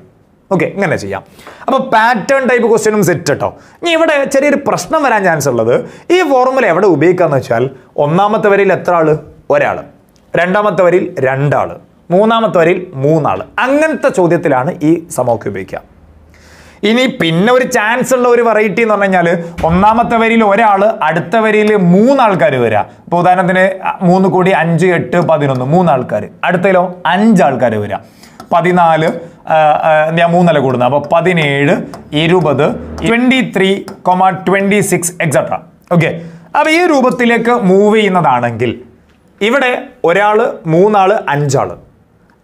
ഓക്കെ ഇങ്ങനെ ചെയ്യാം അപ്പോൾ പാറ്റേൺ ടൈപ്പ് ക്വസ്റ്റ്യനും സെറ്റ് കേട്ടോ ഇനി ഇവിടെ ചെറിയൊരു പ്രശ്നം വരാൻ ചാൻസ് ഉള്ളത് ഈ ഫോർമുല എവിടെ ഉപയോഗിക്കാന്ന് വെച്ചാൽ ഒന്നാമത്തെ വരിയിൽ എത്ര ആള് ഒരാൾ രണ്ടാമത്തെ വരിയിൽ രണ്ടാൾ മൂന്നാമത്തെ വരിയിൽ മൂന്നാൾ അങ്ങനത്തെ ചോദ്യത്തിലാണ് ഈ സമൂഹം ഉപയോഗിക്കുക ഇനി പിന്നെ ഒരു ചാൻസ് ഉള്ള ഒരു വെറൈറ്റി എന്ന് പറഞ്ഞു കഴിഞ്ഞാൽ ഒന്നാമത്തെ വരിയിൽ ഒരാൾ അടുത്ത വരിയിൽ മൂന്നാൾക്കാർ വരിക ഇപ്പോൾ ഉദാഹരണത്തിന് മൂന്ന് കോടി അഞ്ച് എട്ട് പതിനൊന്ന് മൂന്നാൾക്കാർ അടുത്തതിലോ അഞ്ചാൾക്കാർ വരിക പതിനാല് ഞാൻ മൂന്നല കൂടുന്നത് അപ്പോൾ പതിനേഴ് ഇരുപത് twenty three comma twenty six etcetera okay അപ്പോൾ ഈ രൂപത്തിലേക്ക് മൂവ് ചെയ്യുന്നതാണെങ്കിൽ ഇവിടെ ഒരാൾ മൂന്നാൾ അഞ്ചാൾ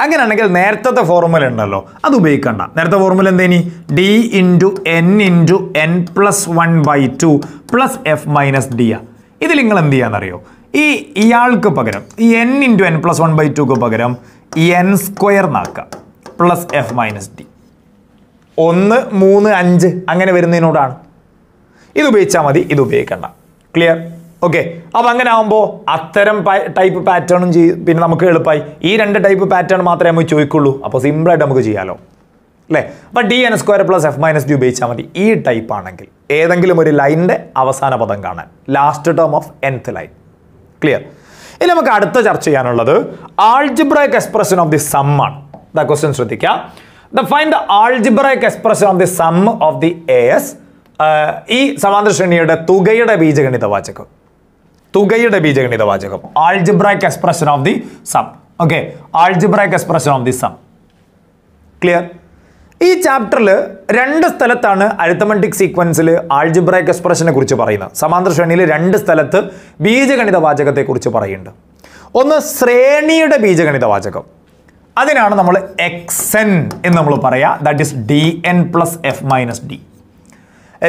അങ്ങനെയാണെങ്കിൽ നേരത്തെ ഫോർമുല ഉണ്ടല്ലോ അത് ഉപയോഗിക്കണ്ട നേരത്തെ ഫോർമുല എന്തേനി d into N into N plus one by two plus F minus d ആ ഇതിൽ നിങ്ങൾ എന്ത് ചെയ്യാന്നറിയോ ഈ ഇയാൾക്ക് പകരം ഈ n into N plus one by ടുക്ക് പകരം എൻ സ്ക്വയർ എന്നാക്കുക പ്ലസ് എഫ് മൈനസ് ഡി ഒന്ന് മൂന്ന് അഞ്ച് അങ്ങനെ വരുന്നതിനോടാണ് ഇത് ഉപയോഗിച്ചാൽ മതി ഇത് ഉപയോഗിക്കണ്ട ക്ലിയർ ഓക്കെ അപ്പോൾ അങ്ങനെ ആകുമ്പോൾ അത്തരം ടൈപ്പ് പാറ്റേണും ചെയ്ത് പിന്നെ നമുക്ക് എളുപ്പമായി ഈ രണ്ട് ടൈപ്പ് പാറ്റേൺ മാത്രമേ നമുക്ക് ചോദിക്കുള്ളൂ അപ്പോൾ സിമ്പിളായിട്ട് നമുക്ക് ചെയ്യാമല്ലോ അല്ലേ അപ്പോൾ d n square plus F minus d ഉപയോഗിച്ചാൽ മതി ഈ ടൈപ്പ് ആണെങ്കിൽ ഏതെങ്കിലും ഒരു ലൈനിൻ്റെ അവസാന പദം കാണാൻ last term of nth line clear ഇനി നമുക്ക് അടുത്ത ചർച്ച ചെയ്യാനുള്ളത് ആൾജിബ്രൈക്ക് എക്സ്പ്രഷൻ ഓഫ് ദി സമ്മാണ് ദ ക്വസ്റ്റ്യൻ ശ്രദ്ധിക്കുക the find the algebraic expression of the sum of the A S ഈ സമാന്തര ശ്രേണിയുടെ തുകയുടെ ബീജഗണിത വാചകം തുകയുടെ ബീജഗണിത വാചകം algebraic expression of the sum okay algebraic expression of the sum clear ഈ ചാപ്റ്ററിൽ രണ്ട് സ്ഥലത്താണ് അരിത്തമെറ്റിക് സീക്വൻസിൽ ആൾജിബ്രൈക്ക് എക്സ്പ്രഷനെ കുറിച്ച് പറയുന്നത് സമാന്തര ശ്രേണിയിൽ രണ്ട് സ്ഥലത്ത് ബീജഗണിത വാചകത്തെക്കുറിച്ച് പറയുന്നുണ്ട് ഒന്ന് ശ്രേണിയുടെ ബീജഗണിത വാചകം അതിനാണ് നമ്മൾ എക്സ് എൻ എന്ന് നമ്മൾ പറയുക that is d n plus F minus d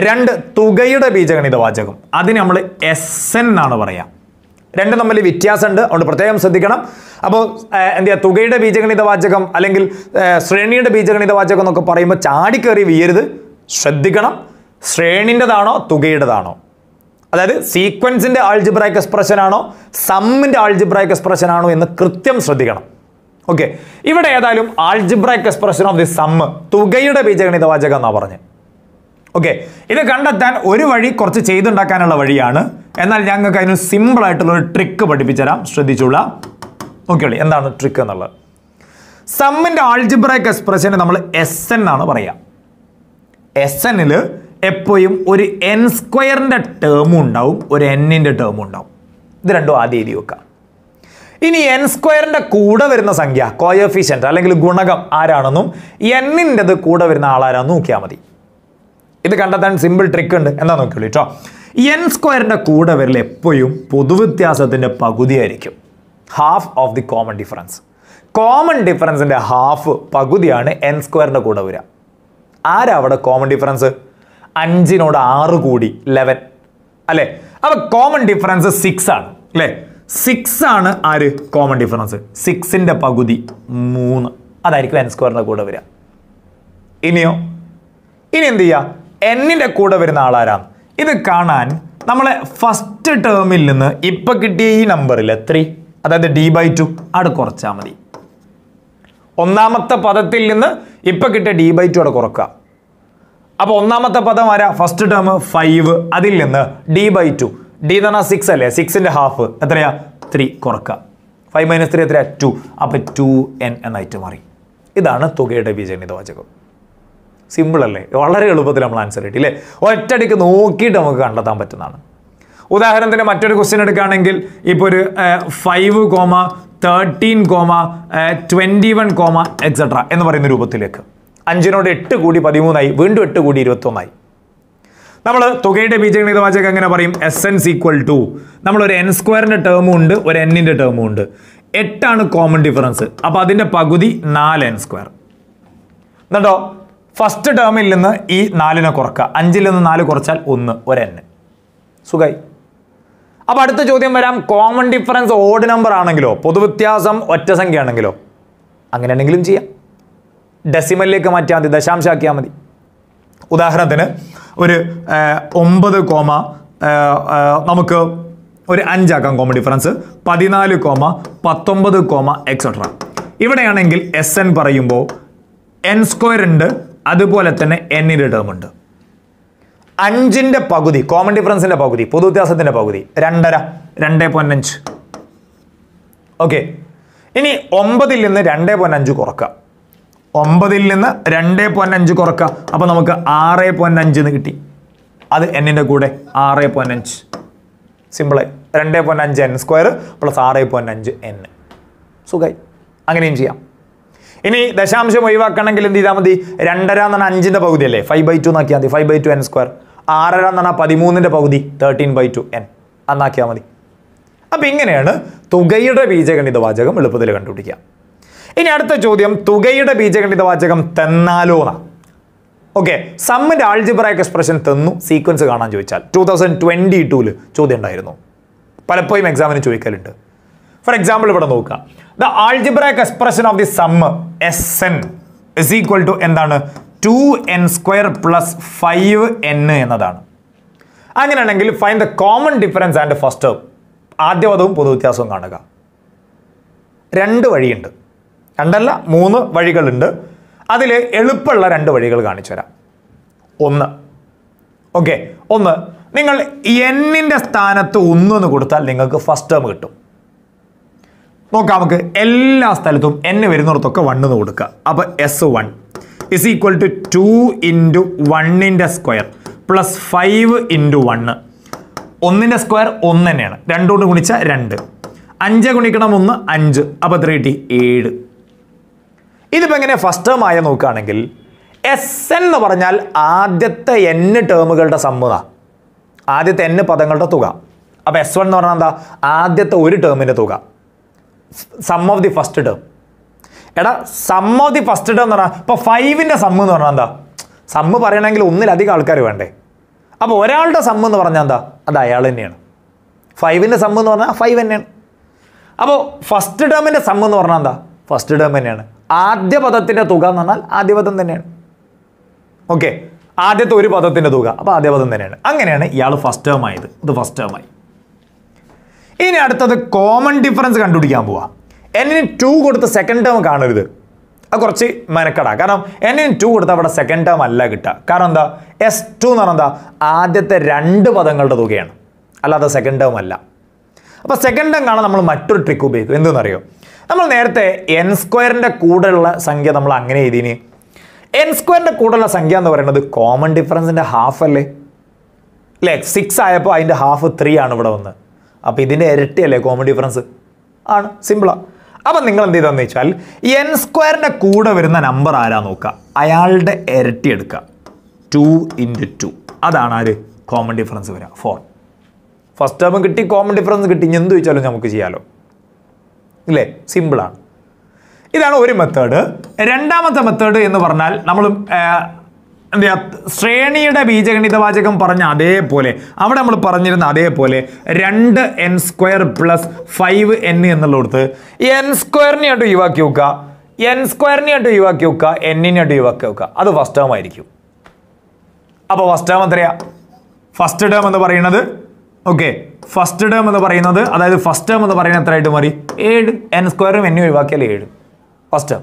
രണ്ട് തുകയുടെ ബീജഗണിത വാചകം അതിന് നമ്മൾ എസ് എൻ എന്നാണ് പറയുക രണ്ട് തമ്മിൽ വ്യത്യാസമുണ്ട് അതുകൊണ്ട് പ്രത്യേകം ശ്രദ്ധിക്കണം അപ്പോൾ എന്താ തുകയുടെ ബീജഗണിത വാചകം അല്ലെങ്കിൽ ശ്രേണിയുടെ ബീജഗണിത വാചകം എന്നൊക്കെ പറയുമ്പോൾ ചാടിക്കേറി വീയരുത് ശ്രദ്ധിക്കണം ശ്രേണിൻ്റെതാണോ തുകയുടേതാണോ അതായത് സീക്വൻസിൻ്റെ ആൾജിബ്രായ്ക്ക് എക്സ്പ്രഷൻ ആണോ സമ്മിൻ്റെ ആൾജിബ്രായ്ക്ക് എക്സ്പ്രഷൻ ആണോ എന്ന് കൃത്യം ശ്രദ്ധിക്കണം ഓക്കെ ഇവിടെ ഏതായാലും algebraic expression of the sum തുകയുടെ ബീജഗണിത വാചകം എന്നാണ് പറഞ്ഞത് ഓക്കെ ഇത് കണ്ടെത്താൻ ഒരു വഴി കുറച്ച് ചെയ്തുണ്ടാക്കാനുള്ള വഴിയാണ് എന്നാൽ ഞങ്ങൾക്ക് അതിന് സിമ്പിൾ ആയിട്ടുള്ള ഒരു ട്രിക്ക് പഠിപ്പിച്ചുതരാം ശ്രദ്ധിച്ചുള്ള നോക്കിയോളി എന്താണ് ട്രിക്ക് എന്നുള്ളത് സമ്മിൻ്റെ ആൾജിബ്രൈക്ക് എക്സ്പ്രഷന് നമ്മൾ എസ് എൻ എന്നാണ് പറയുക എസ് എന്നിൽ എപ്പോഴും ഒരു എൻ സ്ക്വയറിൻ്റെ ടേമും ഉണ്ടാവും ഒരു എന്നിൻ്റെ ടേമും ഉണ്ടാവും ഇത് രണ്ടും ആദ്യം എഴുതി വെക്കാം ഇനി എൻ സ്ക്വയറിൻ്റെ കൂടെ വരുന്ന സംഖ്യ കോയഫിഷ്യൻ്റ് അല്ലെങ്കിൽ ഗുണകം ആരാണെന്നും എണ്ണിൻ്റെത് കൂടെ വരുന്ന ആളാരാണെന്ന് നോക്കിയാൽ മതി ഇത് കണ്ടെത്താൻ സിമ്പിൾ ട്രിക്ക് ഉണ്ട് എന്നാ നോക്കിയുള്ളൂ കേട്ടോ എൻ സ്ക്വയറിൻ്റെ കൂടെ വരൽ എപ്പോഴും പൊതുവ്യത്യാസത്തിൻ്റെ പകുതിയായിരിക്കും half of the common difference common ഡിഫറൻസിൻ്റെ ഹാഫ് പകുതിയാണ് എൻ സ്ക്വയറിൻ്റെ കൂടെ വരിക ആരാ അവിടെ കോമൺ ഡിഫറൻസ് അഞ്ചിനോട് ആറ് കൂടി ലെവൻ അല്ലേ അപ്പോൾ കോമൺ ഡിഫറൻസ് സിക്സ് ആണ് അല്ലേ സിക്സ് ആണ് ആര് കോമൺ ഡിഫറൻസ് സിക്സിൻ്റെ പകുതി മൂന്ന് അതായിരിക്കും എൻ സ്ക്വയറിൻ്റെ കൂടെ വരിക ഇനിയോ ഇനി എന്ത് ചെയ്യുക എന്നിൻ്റെ കൂടെ വരുന്ന ആളാരാണ് ഇത് കാണാൻ നമ്മളെ ഫസ്റ്റ് ടേമിൽ നിന്ന് ഇപ്പം കിട്ടിയ ഈ നമ്പറിൽ ത്രീ അതായത് ഡി ബൈ ടു അവിടെ കുറച്ചാൽ മതി ഒന്നാമത്തെ പദത്തിൽ നിന്ന് ഇപ്പം കിട്ടിയ ഡി ബൈ ടു അവിടെ കുറക്കുക അപ്പോൾ ഒന്നാമത്തെ പദം ആരാ ഫസ്റ്റ് ടേം ഫൈവ് അതിൽ നിന്ന് ഡി ബൈ ടു ഡി എന്ന് പറഞ്ഞാൽ സിക്സ് അല്ലേ സിക്സിൻ്റെ ഹാഫ് എത്രയാ ത്രീ കുറക്കുക ഫൈവ് മൈനസ് ത്രീ എത്രയാ ടു അപ്പം ടു എൻ എന്നായിട്ട് മാറി ഇതാണ് തുകയുടെ ബീജഗണിത വാചകം സിമ്പിൾ അല്ലേ വളരെ എളുപ്പത്തിൽ നമ്മൾ ആൻസർ കിട്ടി അല്ലേ ഒറ്റടിക്ക് നോക്കിയിട്ട് നമുക്ക് കണ്ടെത്താൻ പറ്റുന്നതാണ് ഉദാഹരണത്തിന് മറ്റൊരു ക്വസ്റ്റ്യൻ എടുക്കുകയാണെങ്കിൽ ഇപ്പോൾ ഒരു five comma thirteen comma twenty one comma etcetera എന്ന് പറയുന്ന രൂപത്തിലേക്ക് അഞ്ചിനോട് എട്ട് കൂടി പതിമൂന്നായി വീണ്ടും എട്ട് കൂടി ഇരുപത്തൊന്നായി നമ്മൾ തുകയുടെ ബീജഗണിതവാചകം എങ്ങനെ പറയും എസ് എൻ സീക്വൽ ടു നമ്മളൊരു എൻ സ്ക്വയറിൻ്റെ ടേമും ഉണ്ട് ഒരു എന്നിൻ്റെ ടേമും ഉണ്ട് എട്ടാണ് കോമൺ ഡിഫറൻസ് അപ്പോൾ അതിൻ്റെ പകുതി നാല് എൻ സ്ക്വയർ എന്നിട്ടോ ഫസ്റ്റ് ടേമിൽ നിന്ന് ഈ നാലിനെ കുറക്കുക അഞ്ചിൽ നിന്ന് നാല് കുറച്ചാൽ ഒന്ന് ഒരു എൻ സുഖായി അപ്പോൾ അടുത്ത ചോദ്യം വരാം കോമൺ ഡിഫറൻസ് ഓഡ് നമ്പർ ആണെങ്കിലോ പൊതുവ്യത്യാസം ഒറ്റ സംഖ്യ ആണെങ്കിലോ അങ്ങനെയാണെങ്കിലും ചെയ്യാം ഡെസിമലിലേക്ക് മാറ്റിയാൽ മതി ദശാംശമാക്കിയാൽ മതി ഉദാഹരണത്തിന് ഒരു ഒമ്പത് കോമ നമുക്ക് ഒരു അഞ്ചാക്കാം കോമ ഡിഫറൻസ് പതിനാല് കോമ പത്തൊമ്പത് കോമ എക്സെട്ര ഇവിടെയാണെങ്കിൽ എസ് എൻ പറയുമ്പോൾ എൻ സ്ക്വയർ ഉണ്ട് അതുപോലെ തന്നെ എന്നിൻ്റെ ടേം ഉണ്ട് അഞ്ചിൻ്റെ പകുതി കോമൺ ഡിഫറൻസിൻ്റെ പകുതി പൊതു വ്യത്യാസത്തിൻ്റെ പകുതി രണ്ടര രണ്ടേ പോയിൻറ്റ് അഞ്ച് ഓക്കെ ഇനി ഒമ്പതിൽ നിന്ന് രണ്ടേ പോയിൻറ്റ് അഞ്ച് കുറക്കുക ഒമ്പതിൽ നിന്ന് രണ്ട് പോയിൻറ്റ് അഞ്ച് കുറക്കുക അപ്പോൾ നമുക്ക് ആറ് പോയിൻറ്റ് അഞ്ച് എന്ന് കിട്ടി അത് എന്നിൻ്റെ കൂടെ ആറ് പോയിൻറ്റ് അഞ്ച് സിമ്പിളായി രണ്ട് പോയിൻറ്റ് അഞ്ച് എൻ സ്ക്വയർ പ്ലസ് ആറ് പോയിൻറ്റ് അഞ്ച് എൻ സുഖമായി അങ്ങനെയും ചെയ്യാം ഇനി ദശാംശം ഒഴിവാക്കണമെങ്കിൽ എന്ത് ചെയ്താൽ മതി രണ്ടര എന്ന് പറഞ്ഞാൽ അഞ്ചിൻ്റെ പകുതി അല്ലേ ഫൈവ് ബൈ ടു എന്നാക്കിയാൽ മതി five by two N square ആറര എന്ന് പറഞ്ഞാൽ പതിമൂന്നിൻ്റെ പകുതി തേർട്ടീൻ ബൈ ടു എൻ എന്നാക്കിയാൽ മതി അപ്പം ഇങ്ങനെയാണ് തുകയുടെ ബീജഗണിത വാചകം എളുപ്പത്തിൽ കണ്ടുപിടിക്കുക ഇനി അടുത്ത ചോദ്യം തുകയുടെ ബീജഗണിത വാചകം തെന്നാലോന്ന ഓക്കെ സമ്മിന്റെ ആൾജിബ്രാക്ക് എക്സ്പ്രഷൻ തന്നു സീക്വൻസ് കാണാൻ ചോദിച്ചാൽ ടൂ തൗസൻഡ് ട്വന്റി ടൂല് ചോദ്യം ഉണ്ടായിരുന്നു പലപ്പോഴും എക്സാമിന് ചോദിക്കലുണ്ട് ഫോർ എക്സാമ്പിൾ ഇവിടെ നോക്കുക the algebraic expression of the sum S N is equal to എന്താണ് two N square plus five n എന്നതാണ് അങ്ങനെയാണെങ്കിൽ find the common difference and first ആദ്യപദവും പൊതുവ്യത്യാസവും കാണുക രണ്ട് വഴിയുണ്ട് രണ്ടല്ല മൂന്ന് വഴികളുണ്ട് അതിൽ എളുപ്പമുള്ള രണ്ട് വഴികൾ കാണിച്ചു തരാം ഒന്ന് ഓക്കെ ഒന്ന് നിങ്ങൾ എന്നിൻ്റെ സ്ഥാനത്ത് ഒന്നെന്ന് കൊടുത്താൽ നിങ്ങൾക്ക് ഫസ്റ്റ് ടേം കിട്ടും നോക്കാം നമുക്ക് എല്ലാ സ്ഥലത്തും എന്ന് വരുന്നിടത്തൊക്കെ എന്ന് കൊടുക്കുക അപ്പോൾ S one is equal to two into വണ്ണിൻ്റെ square plus five into one ഒന്നിൻ്റെ സ്ക്വയർ ഒന്ന് തന്നെയാണ് രണ്ടുകൊണ്ട് ഗുണിച്ച രണ്ട് അഞ്ച് ഗുണിക്കണം ഒന്ന് അഞ്ച് അപ്പോൾ എത്ര കിട്ടി ഏഴ് ഇതിപ്പോൾ എങ്ങനെ ഫസ്റ്റ് ടേം ആയ നോക്കുകയാണെങ്കിൽ എസ് എൻ എന്ന് പറഞ്ഞാൽ ആദ്യത്തെ എൻ ടേമുകളുടെ സമ്മത ആദ്യത്തെ എൻ പദങ്ങളുടെ തുക അപ്പോൾ എസ് വൺ എന്ന് പറഞ്ഞാൽ എന്താ ആദ്യത്തെ ഒരു ടേമിൻ്റെ തുക sum of the first term എടാ sum of the first term എന്ന് പറഞ്ഞാൽ ഇപ്പോൾ ഫൈവിൻ്റെ സമ്മ എന്ന് പറഞ്ഞാൽ എന്താ സമ്മ പറയണമെങ്കിൽ ഒന്നിലധികം ആൾക്കാർ വേണ്ടേ അപ്പോൾ ഒരാളുടെ സമ്മ എന്ന് പറഞ്ഞാൽ എന്താ അത് അയാൾ തന്നെയാണ് ഫൈവിൻ്റെ സമ്മ എന്ന് പറഞ്ഞാൽ ഫൈവ് തന്നെയാണ് അപ്പോൾ ഫസ്റ്റ് ടേമിൻ്റെ സമ്മ എന്ന് പറഞ്ഞാൽ എന്താ ഫസ്റ്റ് ടേം തന്നെയാണ് ആദ്യ പദത്തിൻ്റെ തുക എന്ന് പറഞ്ഞാൽ ആദ്യ പദം തന്നെയാണ് ഓക്കെ ആദ്യത്തെ ഒരു പദത്തിൻ്റെ തുക അപ്പോൾ ആദ്യ പദം തന്നെയാണ് അങ്ങനെയാണ് ഇയാൾ ഫസ്റ്റ് ടേം ആയത് ഇത് ഫസ്റ്റ് ടേം ആയി ഇനി അടുത്തത് കോമൺ ഡിഫറൻസ് കണ്ടുപിടിക്കാൻ പോവാ എന്നിന് ടു കൊടുത്ത് സെക്കൻഡ് ടേം കാണരുത് അത് കുറച്ച് മെനക്കെടാ കാരണം എന്നിന് ടു കൊടുത്താൽ അവിടെ സെക്കൻഡ് ടേം അല്ല കിട്ടുക കാരണം എന്താ എസ് ടു എന്ന് പറഞ്ഞാൽ എന്താ ആദ്യത്തെ രണ്ട് പദങ്ങളുടെ തുകയാണ് അല്ലാതെ സെക്കൻഡ് ടേം അല്ല അപ്പോൾ സെക്കൻഡ് ടേം കാണാൻ നമ്മൾ മറ്റൊരു ട്രിക്ക് ഉപയോഗിക്കും എന്തെന്നറിയോ നമ്മൾ നേരത്തെ എൻ സ്ക്വയറിൻ്റെ കൂടെയുള്ള സംഖ്യ നമ്മൾ അങ്ങനെ എഴുതിനി എൻ സ്ക്വയറിൻ്റെ കൂടെയുള്ള സംഖ്യ എന്ന് പറയുന്നത് കോമൺ ഡിഫറൻസിൻ്റെ ഹാഫ് അല്ലേ അല്ലേ സിക്സ് ആയപ്പോൾ അതിൻ്റെ ഹാഫ് ത്രീ ആണ് ഇവിടെ വന്ന് അപ്പോൾ ഇതിൻ്റെ ഇരട്ടിയല്ലേ കോമൺ ഡിഫറൻസ് ആണ് സിമ്പിളാണ് അപ്പം നിങ്ങൾ എന്ത് ചെയ്തെന്ന് വെച്ചാൽ എൻ സ്ക്വയറിൻ്റെ കൂടെ വരുന്ന നമ്പർ ആരാ നോക്കുക അയാളുടെ ഇരട്ടി എടുക്കുക ടു ഇൻറ്റു ടു അതാണ് ആര് കോമൺ ഡിഫറൻസ് വരിക ഫോർ ഫസ്റ്റ് ടേമും കിട്ടി കോമൺ ഡിഫറൻസ് കിട്ടി ഇനി എന്ത് ചോദിച്ചാലും നമുക്ക് ചെയ്യാമല്ലോ ഇല്ലേ സിമ്പിളാണ് ഇതാണ് ഒരു മെത്തേഡ് രണ്ടാമത്തെ മെത്തേഡ് എന്ന് പറഞ്ഞാൽ നമ്മൾ എന്താ ശ്രേണിയുടെ ബീജഗണിത വാചകം പറഞ്ഞ അതേപോലെ അവിടെ നമ്മൾ പറഞ്ഞിരുന്ന അതേപോലെ രണ്ട് n square plus five n എന്നുള്ളടത്ത് എൻ സ്ക്വയറിനെ ആയിട്ട് ഒഴിവാക്കി വെക്കുക എൻ സ്ക്വയറിനെ ആയിട്ട് ഒഴിവാക്കി വെക്കുക എന്നിനെ ആയിട്ട് ഒഴിവാക്കി വെക്കുക അത് ഫസ്റ്റ് ടേം ആയിരിക്കും അപ്പോൾ ഫസ്റ്റ് ടേം എത്രയാ ഫസ്റ്റ് ടേം എന്ന് പറയുന്നത് ഓക്കെ ഫസ്റ്റ് ടേം എന്ന് പറയുന്നത് അതായത് ഫസ്റ്റ് ടേം എന്ന് പറയുന്നത് എത്രയായിട്ട് മാറി ഏഴ് എൻ സ്ക്വയറും എന്നും ഒഴിവാക്കിയാൽ ഏഴ് ഫസ്റ്റ് ടേം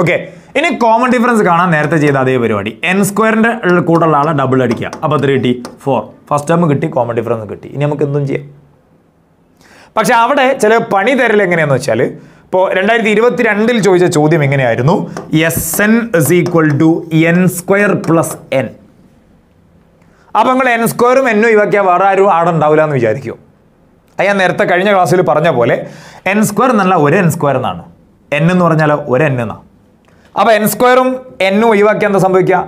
ഓക്കെ ഇനി കോമൺ ഡിഫറൻസ് കാണാൻ നേരത്തെ ചെയ്ത അതേ പരിപാടി എൻ സ്ക്വയറിൻ്റെ കൂടെയുള്ള ആളെ ഡബിൾ അടിക്കുക അപ്പോൾ എത്ര കിട്ടി ഫോർ ഫസ്റ്റ് ടേം കിട്ടി കോമൺ ഡിഫറൻസ് കിട്ടി ഇനി നമുക്ക് എന്തും ചെയ്യാം പക്ഷെ അവിടെ ചില പണി തരൽ എങ്ങനെയാണെന്ന് വെച്ചാൽ ഇപ്പോൾ രണ്ടായിരത്തി ഇരുപത്തി രണ്ടിൽ ചോദിച്ച ചോദ്യം എങ്ങനെയായിരുന്നു S N is equal to N square plus n അപ്പോൾ നിങ്ങൾ എൻ സ്ക്വയറും എന്നും ഇവയ്ക്കാൻ വേറെ ആരും ആടെ ഉണ്ടാവില്ല എന്ന് വിചാരിക്കും അത് നേരത്തെ കഴിഞ്ഞ ക്ലാസ്സിൽ പറഞ്ഞ പോലെ എൻ സ്ക്വയർ എന്നല്ല ഒരു എൻ സ്ക്വയർ എന്നാണ് എൻ എന്ന് പറഞ്ഞാൽ ഒരു എൻ എന്നാണ് അപ്പോൾ എൻ സ്ക്വയറും എന്നും ഒഴിവാക്കിയാൽ എന്താ സംഭവിക്കുക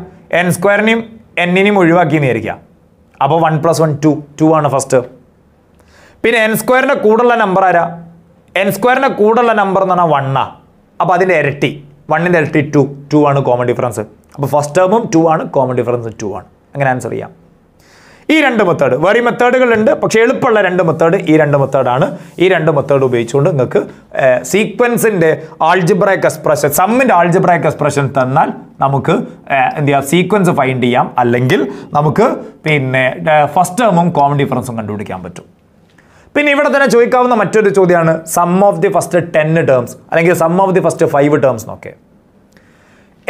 എൻ സ്ക്വയറിനെയും എന്നിനെയും ഒഴിവാക്കി നേരിക്കുക അപ്പോൾ one plus one two two ആണ് ഫസ്റ്റ് പിന്നെ എൻ സ്ക്വയറിൻ്റെ കൂടുള്ള നമ്പർ ആരാ എൻ സ്ക്വയറിൻ്റെ കൂടുള്ള നമ്പർ എന്ന് പറഞ്ഞാൽ വണ്ണാ അപ്പോൾ അതിൻ്റെ ഇരട്ടി വണ്ണിൻ്റെ ഇരട്ടി ടു ടു ആണ് കോമൺ ഡിഫറൻസ് അപ്പോൾ ഫസ്റ്റ് ടേമും ടു ആണ് കോമൺ ഡിഫറൻസ് ടു ആണ് അങ്ങനെ ആൻസർ ചെയ്യാം ഈ രണ്ട് മെത്തേഡ് മെത്തേഡുകൾ ഉണ്ട് പക്ഷേ എളുപ്പമുള്ള രണ്ട് മെത്തേഡ് ഈ രണ്ട് മെത്തേഡാണ് ഈ രണ്ട് മെത്തേഡ് ഉപയോഗിച്ചുകൊണ്ട് നിങ്ങൾക്ക് സീക്വൻസിൻ്റെ ആൾജിബ്രേക്ക് എക്സ്പ്രഷൻ സമ്മിൻ്റെ ആൾജിബ്രേക്ക് എക്സ്പ്രഷൻ തന്നാൽ നമുക്ക് എന്ത് ചെയ്യാം സീക്വൻസ് ഫൈൻഡ് ചെയ്യാം അല്ലെങ്കിൽ നമുക്ക് പിന്നെ ഫസ്റ്റ് ടേമും കോമൺ ഡിഫറൻസും കണ്ടുപിടിക്കാൻ പറ്റും പിന്നെ ഇവിടെ തന്നെ ചോദിക്കാവുന്ന മറ്റൊരു ചോദ്യമാണ് sum of the first ten terms അല്ലെങ്കിൽ sum of the first five terms എന്നൊക്കെ